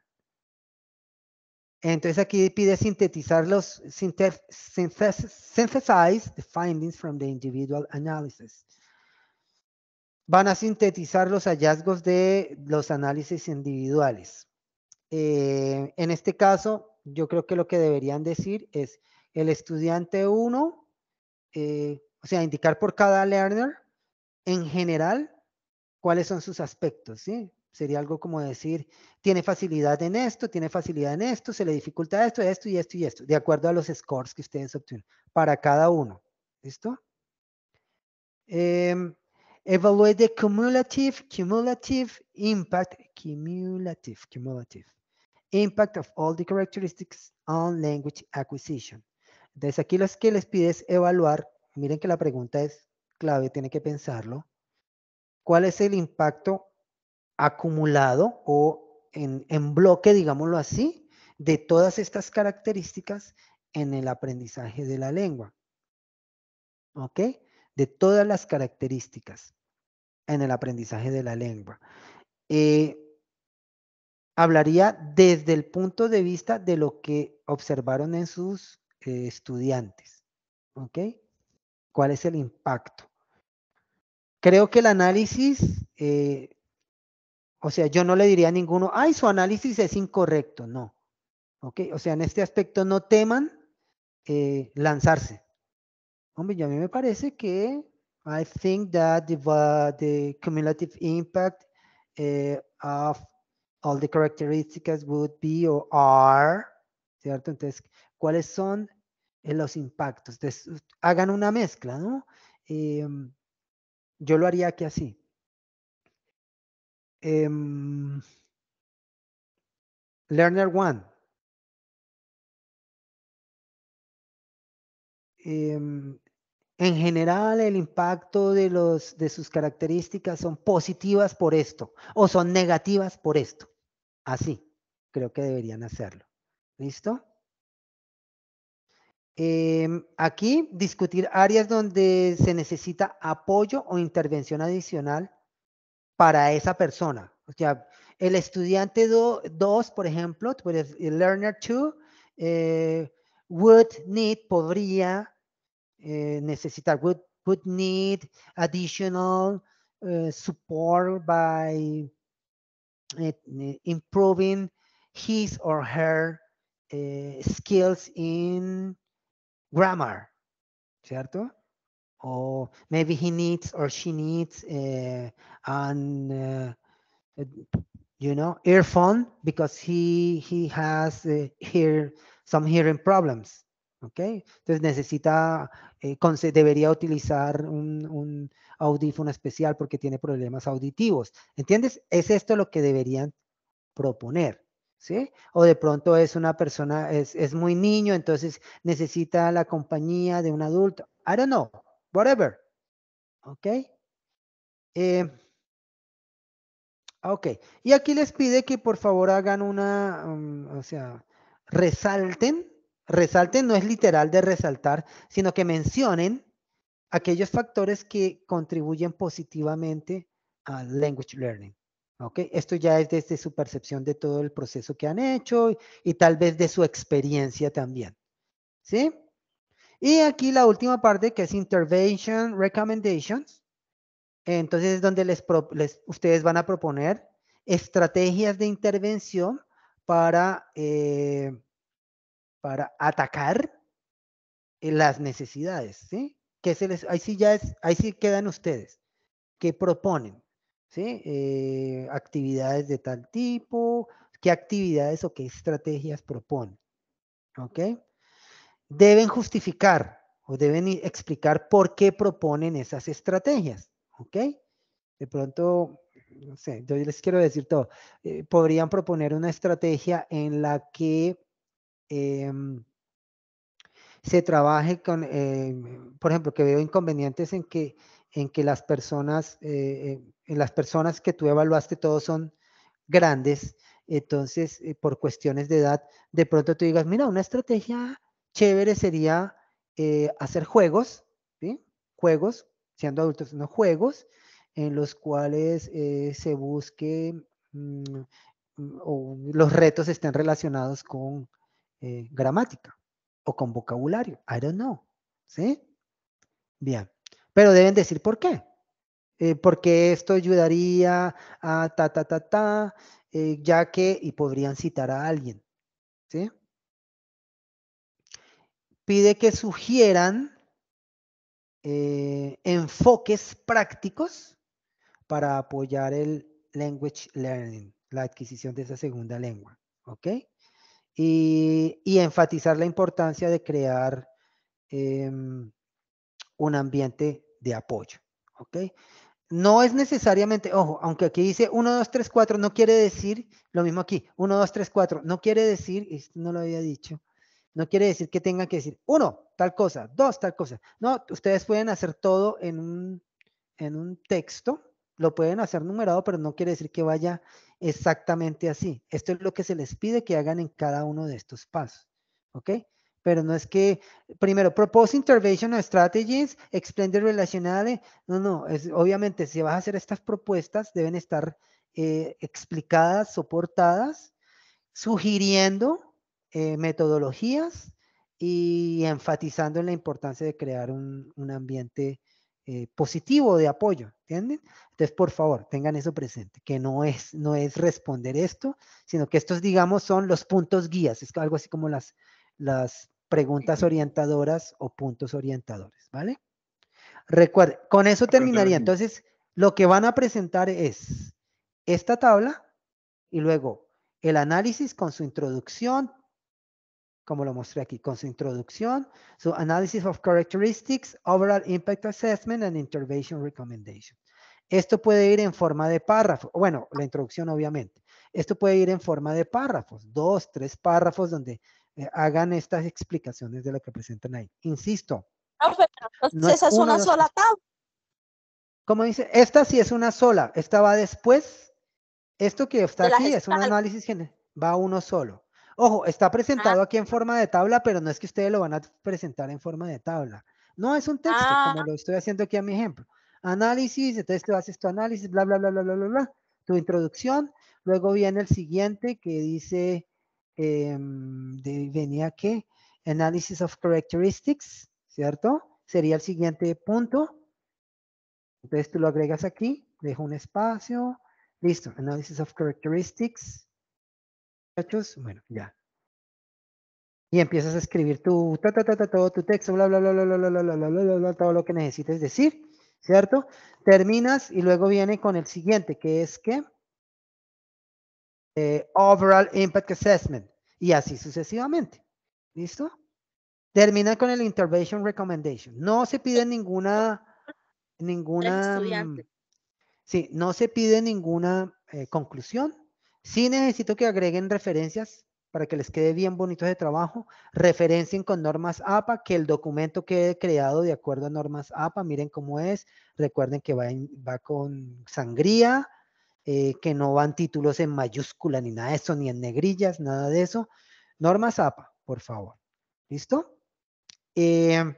Entonces aquí pide sintetizar los synthesize the findings from the individual analysis. Van a sintetizar los hallazgos de los análisis individuales. Eh, en este caso, yo creo que lo que deberían decir es el estudiante 1 eh, o sea, indicar por cada learner en general cuáles son sus aspectos, ¿sí? Sería algo como decir, tiene facilidad en esto, tiene facilidad en esto, se le dificulta esto, esto y esto y esto, de acuerdo a los scores que ustedes obtienen, para cada uno. ¿Listo? Eh, evaluate the cumulative, cumulative impact, cumulative, cumulative impact of all the characteristics on language acquisition. Entonces aquí lo que les pide es evaluar miren que la pregunta es clave, tiene que pensarlo. ¿Cuál es el impacto acumulado o en, bloque, digámoslo así, de todas estas características en el aprendizaje de la lengua? ¿Ok? De todas las características en el aprendizaje de la lengua. Eh, hablaría desde el punto de vista de lo que observaron en sus eh, estudiantes. ¿Ok? cuál es el impacto. Creo que el análisis, eh, o sea, yo no le diría a ninguno, ay, su análisis es incorrecto, no. Okay, o sea, en este aspecto no teman eh, lanzarse. Hombre, a mí me parece que I think that the, cumulative impact eh, of all the characteristics would be or are, ¿cierto? Entonces, ¿cuáles son en los impactos. hagan una mezcla, ¿no? Em, yo lo haría aquí así. Em, learner One. Em, en general, el impacto de, los, de sus características son positivas por esto o son negativas por esto. Así, creo que deberían hacerlo. ¿Listo? Em, aquí discutir áreas donde se necesita apoyo o intervención adicional para esa persona. O sea, el estudiante 2, por ejemplo, el learner 2, eh, would need, podría eh, necesitar, would, would, need additional eh, support by improving his or her skills in grammar, ¿cierto? O maybe he needs or she needs eh, an, eh, eh, you know, earphone because he, he has some hearing problems. Okay. Entonces necesita, debería utilizar un, un, audífono especial porque tiene problemas auditivos. ¿Entiendes? Es esto lo que deberían proponer. ¿sí? O de pronto es una persona, es, es muy niño, entonces necesita la compañía de un adulto. I don't know, whatever. ¿Ok? Eh, ok, y aquí les pide que por favor hagan una, um, o sea, resalten, resalten no es literal de resaltar, sino que mencionen aquellos factores que contribuyen positivamente al language learning. Esto ya es desde su percepción de todo el proceso que han hecho y, tal vez de su experiencia también. ¿Sí? Y aquí la última parte que es Intervention Recommendations. Entonces es donde les, ustedes van a proponer estrategias de intervención para, eh, para atacar las necesidades. ¿sí? Que se les, ahí sí ya es, ahí sí quedan ustedes. ¿Qué proponen? ¿sí? Eh, actividades de tal tipo, qué actividades o qué estrategias proponen, ¿Ok? Deben justificar o deben explicar por qué proponen esas estrategias. ¿Ok? De pronto, no sé, yo les quiero decir todo. Eh, podrían proponer una estrategia en la que em, se trabaje con, eh, por ejemplo, que veo inconvenientes en que en que las personas, eh, eh, en las personas que tú evaluaste todos son grandes, entonces eh, por cuestiones de edad, de pronto tú digas, mira, una estrategia chévere sería hacer juegos, ¿sí? juegos, siendo adultos, no juegos, en los cuales se busque mm, mm, o los retos estén relacionados con gramática o con vocabulario. I don't know. ¿Sí? Bien pero deben decir por qué. Eh, porque esto ayudaría a ta, ta, ta, ta, eh, ya que, y podrían citar a alguien. ¿sí? Pide que sugieran eh, enfoques prácticos para apoyar el language learning, la adquisición de esa segunda lengua. ¿Ok? Y, y enfatizar la importancia de crear em, un ambiente de apoyo. ¿Ok? No es necesariamente, ojo, aunque aquí dice 1, 2, 3, 4, no quiere decir, lo mismo aquí, 1, 2, 3, 4, no quiere decir, no lo había dicho, no quiere decir que tengan que decir, 1, tal cosa, 2, tal cosa. No, ustedes pueden hacer todo en un, en un texto, lo pueden hacer numerado, pero no quiere decir que vaya exactamente así. Esto es lo que se les pide que hagan en cada uno de estos pasos. ¿Ok? pero no es que, primero, propose intervention strategies, explain the relationale. No, no, es, obviamente si vas a hacer estas propuestas deben estar eh, explicadas, soportadas, sugiriendo eh, metodologías y enfatizando en la importancia de crear un, ambiente eh, positivo de apoyo, ¿entienden? Entonces, por favor, tengan eso presente, que no es, no es responder esto, sino que estos, digamos, son los puntos guías, es algo así como las, las preguntas orientadoras o puntos orientadores, ¿vale? Recuerde, con eso terminaría. Entonces, lo que van a presentar es esta tabla y luego el análisis con su introducción, como lo mostré aquí, con su introducción, su análisis of characteristics, overall impact assessment and intervention recommendation. Esto puede ir en forma de párrafo, bueno, la introducción obviamente. Esto puede ir en forma de párrafos, dos, tres párrafos donde eh, hagan estas explicaciones de lo que presentan ahí. Insisto. Ah, entonces esa es una, sola tabla. Como dice, esta sí es una sola, esta va después. Esto que está aquí es un análisis general, va uno solo. Ojo, está ah. presentado aquí en forma de tabla, pero no es que ustedes lo van a presentar en forma de tabla. No es un texto, ah. como lo estoy haciendo aquí a mi ejemplo. Análisis, entonces tú haces tu análisis, bla, bla, bla, bla, bla, bla, bla. Tu introducción, luego viene el siguiente que dice de, venía que Analysis of Characteristics, ¿cierto? Sería el siguiente punto. Entonces tú lo agregas aquí, dejo un espacio, listo, Analysis of Characteristics, muchachos, bueno, ya. Y empiezas a escribir tu, ta, ta, ta, todo tu texto, bla, bla, bla, bla, bla, bla, bla, bla, bla, bla, todo lo que necesites decir, ¿cierto? Terminas y luego viene con el siguiente, que es que Overall Impact Assessment y así sucesivamente. ¿Listo? Termina con el Intervention Recommendation. No se pide ninguna, ninguna, mm, sí, no se pide ninguna eh, conclusión. Sí necesito que agreguen referencias para que les quede bien bonito de trabajo, referencien con normas APA, que el documento quede creado de acuerdo a normas APA, miren cómo es, recuerden que va, va con sangría, eh, que no van títulos en mayúscula ni nada de eso, ni en negrillas, nada de eso. Norma Zapa, por favor. ¿Listo? Em,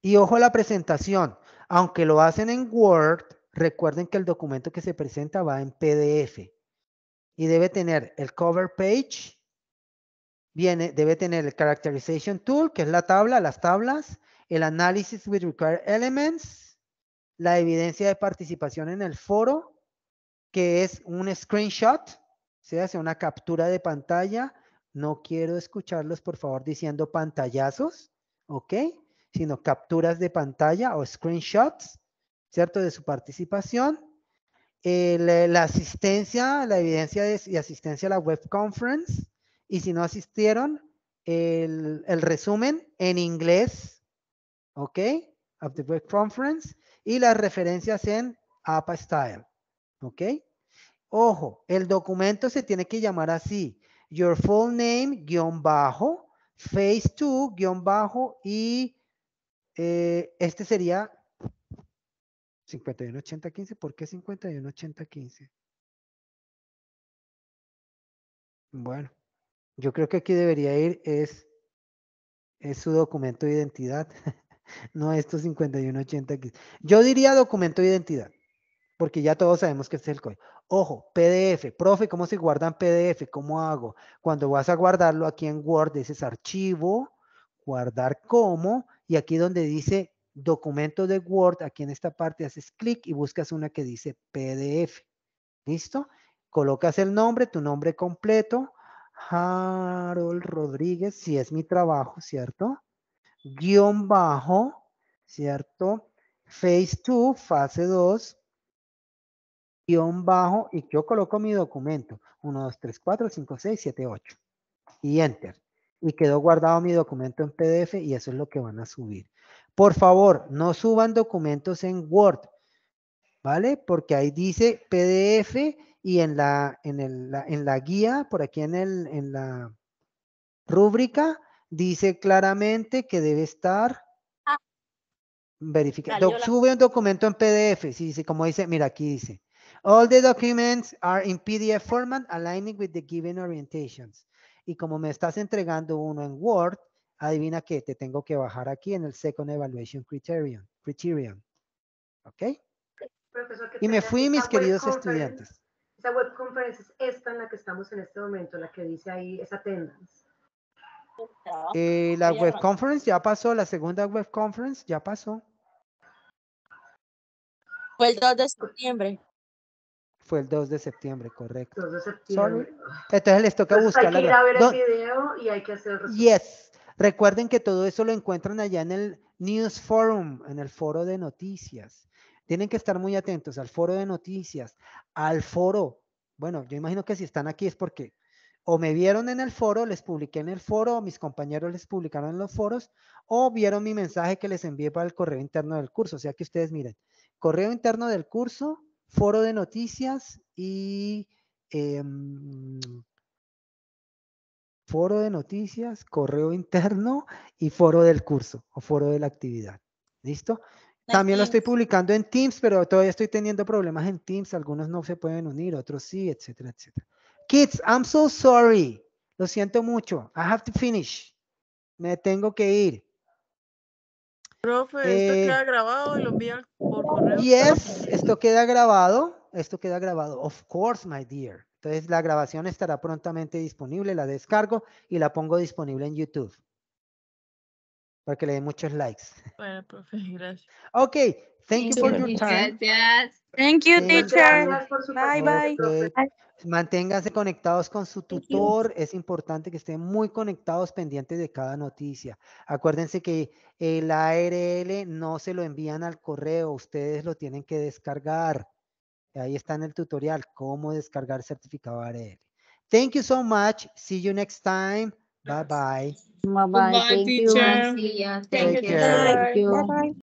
y ojo a la presentación. Aunque lo hacen en Word, recuerden que el documento que se presenta va en PDF y debe tener el cover page, viene, debe tener el characterization tool, que es la tabla, las tablas, el Analysis with required elements, la evidencia de participación en el foro, que es un screenshot, se hace una captura de pantalla. No quiero escucharlos, por favor, diciendo pantallazos, ¿ok? Sino capturas de pantalla o screenshots, ¿cierto? De su participación. Eh, la, asistencia, la evidencia de, y asistencia a la web conference. Y si no asistieron, el, el resumen en inglés, ¿ok? Of the web conference. Y las referencias en APA Style. ¿Ok? Ojo, el documento se tiene que llamar así. Your full name, guión bajo, face 2, guión bajo, y eh, este sería 518015. ¿Por qué 518015? Bueno, yo creo que aquí debería ir es, es su documento de identidad, no estos 518015. Yo diría documento de identidad porque ya todos sabemos que este es el código. Ojo, PDF, profe, ¿cómo se guardan PDF? ¿Cómo hago? Cuando vas a guardarlo aquí en Word, dices archivo, guardar como, y aquí donde dice documento de Word, aquí en esta parte haces clic y buscas una que dice PDF. ¿Listo? Colocas el nombre, tu nombre completo, Harold Rodríguez, si es mi trabajo, ¿cierto? Guión bajo, ¿cierto? Phase 2, fase 2, bajo y yo coloco mi documento 1, 2, 3, 4, 5, 6, 7, 8 y enter. Y quedó guardado mi documento en PDF y eso es lo que van a subir. Por favor, no suban documentos en Word, ¿vale? Porque ahí dice PDF y en la, en en la guía, por aquí en, el, en la rúbrica, dice claramente que debe estar ah. verificado. Sube un documento en PDF, sí, sí, como dice, mira, aquí dice, All the documents are in PDF format aligning with the given orientations. Y como me estás entregando uno en Word, adivina qué, te tengo que bajar aquí en el second evaluation criterion. criterion. ¿Ok? y me fui, mis queridos estudiantes. Esa web conference es esta en la que estamos en este momento, la que dice ahí, es attendance. Eh, la web conference ya pasó, la segunda web conference ya pasó. Fue el 2 de septiembre. Fue el 2 de septiembre, correcto. 2 de septiembre. Entonces les toca buscar. Hay que ir a ver el video y hay que hacer. Yes. Recuerden que todo eso lo encuentran allá en el News Forum, en el foro de noticias. Tienen que estar muy atentos al foro de noticias, al foro. Bueno, yo imagino que si están aquí es porque o me vieron en el foro, les publiqué en el foro, mis compañeros les publicaron en los foros, o vieron mi mensaje que les envié para el correo interno del curso. O sea que ustedes miren, correo interno del curso, foro de noticias y em, foro de noticias, correo interno y foro del curso o foro de la actividad. ¿Listo? También lo estoy publicando en Teams, pero todavía estoy teniendo problemas en Teams. Algunos no se pueden unir, otros sí, etcétera, etcétera. Kids, I'm so sorry. Lo siento mucho. I have to finish. Me tengo que ir. Profe, esto eh, queda grabado y lo envían por correo. Yes, esto queda grabado. Esto queda grabado. Of course, my dear. Entonces la grabación estará prontamente disponible, la descargo y la pongo disponible en YouTube para que le den muchos likes. Bueno, profe, gracias. Ok, thank you for your time. Gracias. Thank you, teacher. Bye, bye. Manténganse conectados con su tutor. Es importante que estén muy conectados, pendientes de cada noticia. Acuérdense que el ARL no se lo envían al correo, ustedes lo tienen que descargar. Ahí está en el tutorial, cómo descargar certificado ARL. Thank you so much. See you next time. Bye-bye. Bye-bye. Thank you. teacher. Thank you. Bye-bye.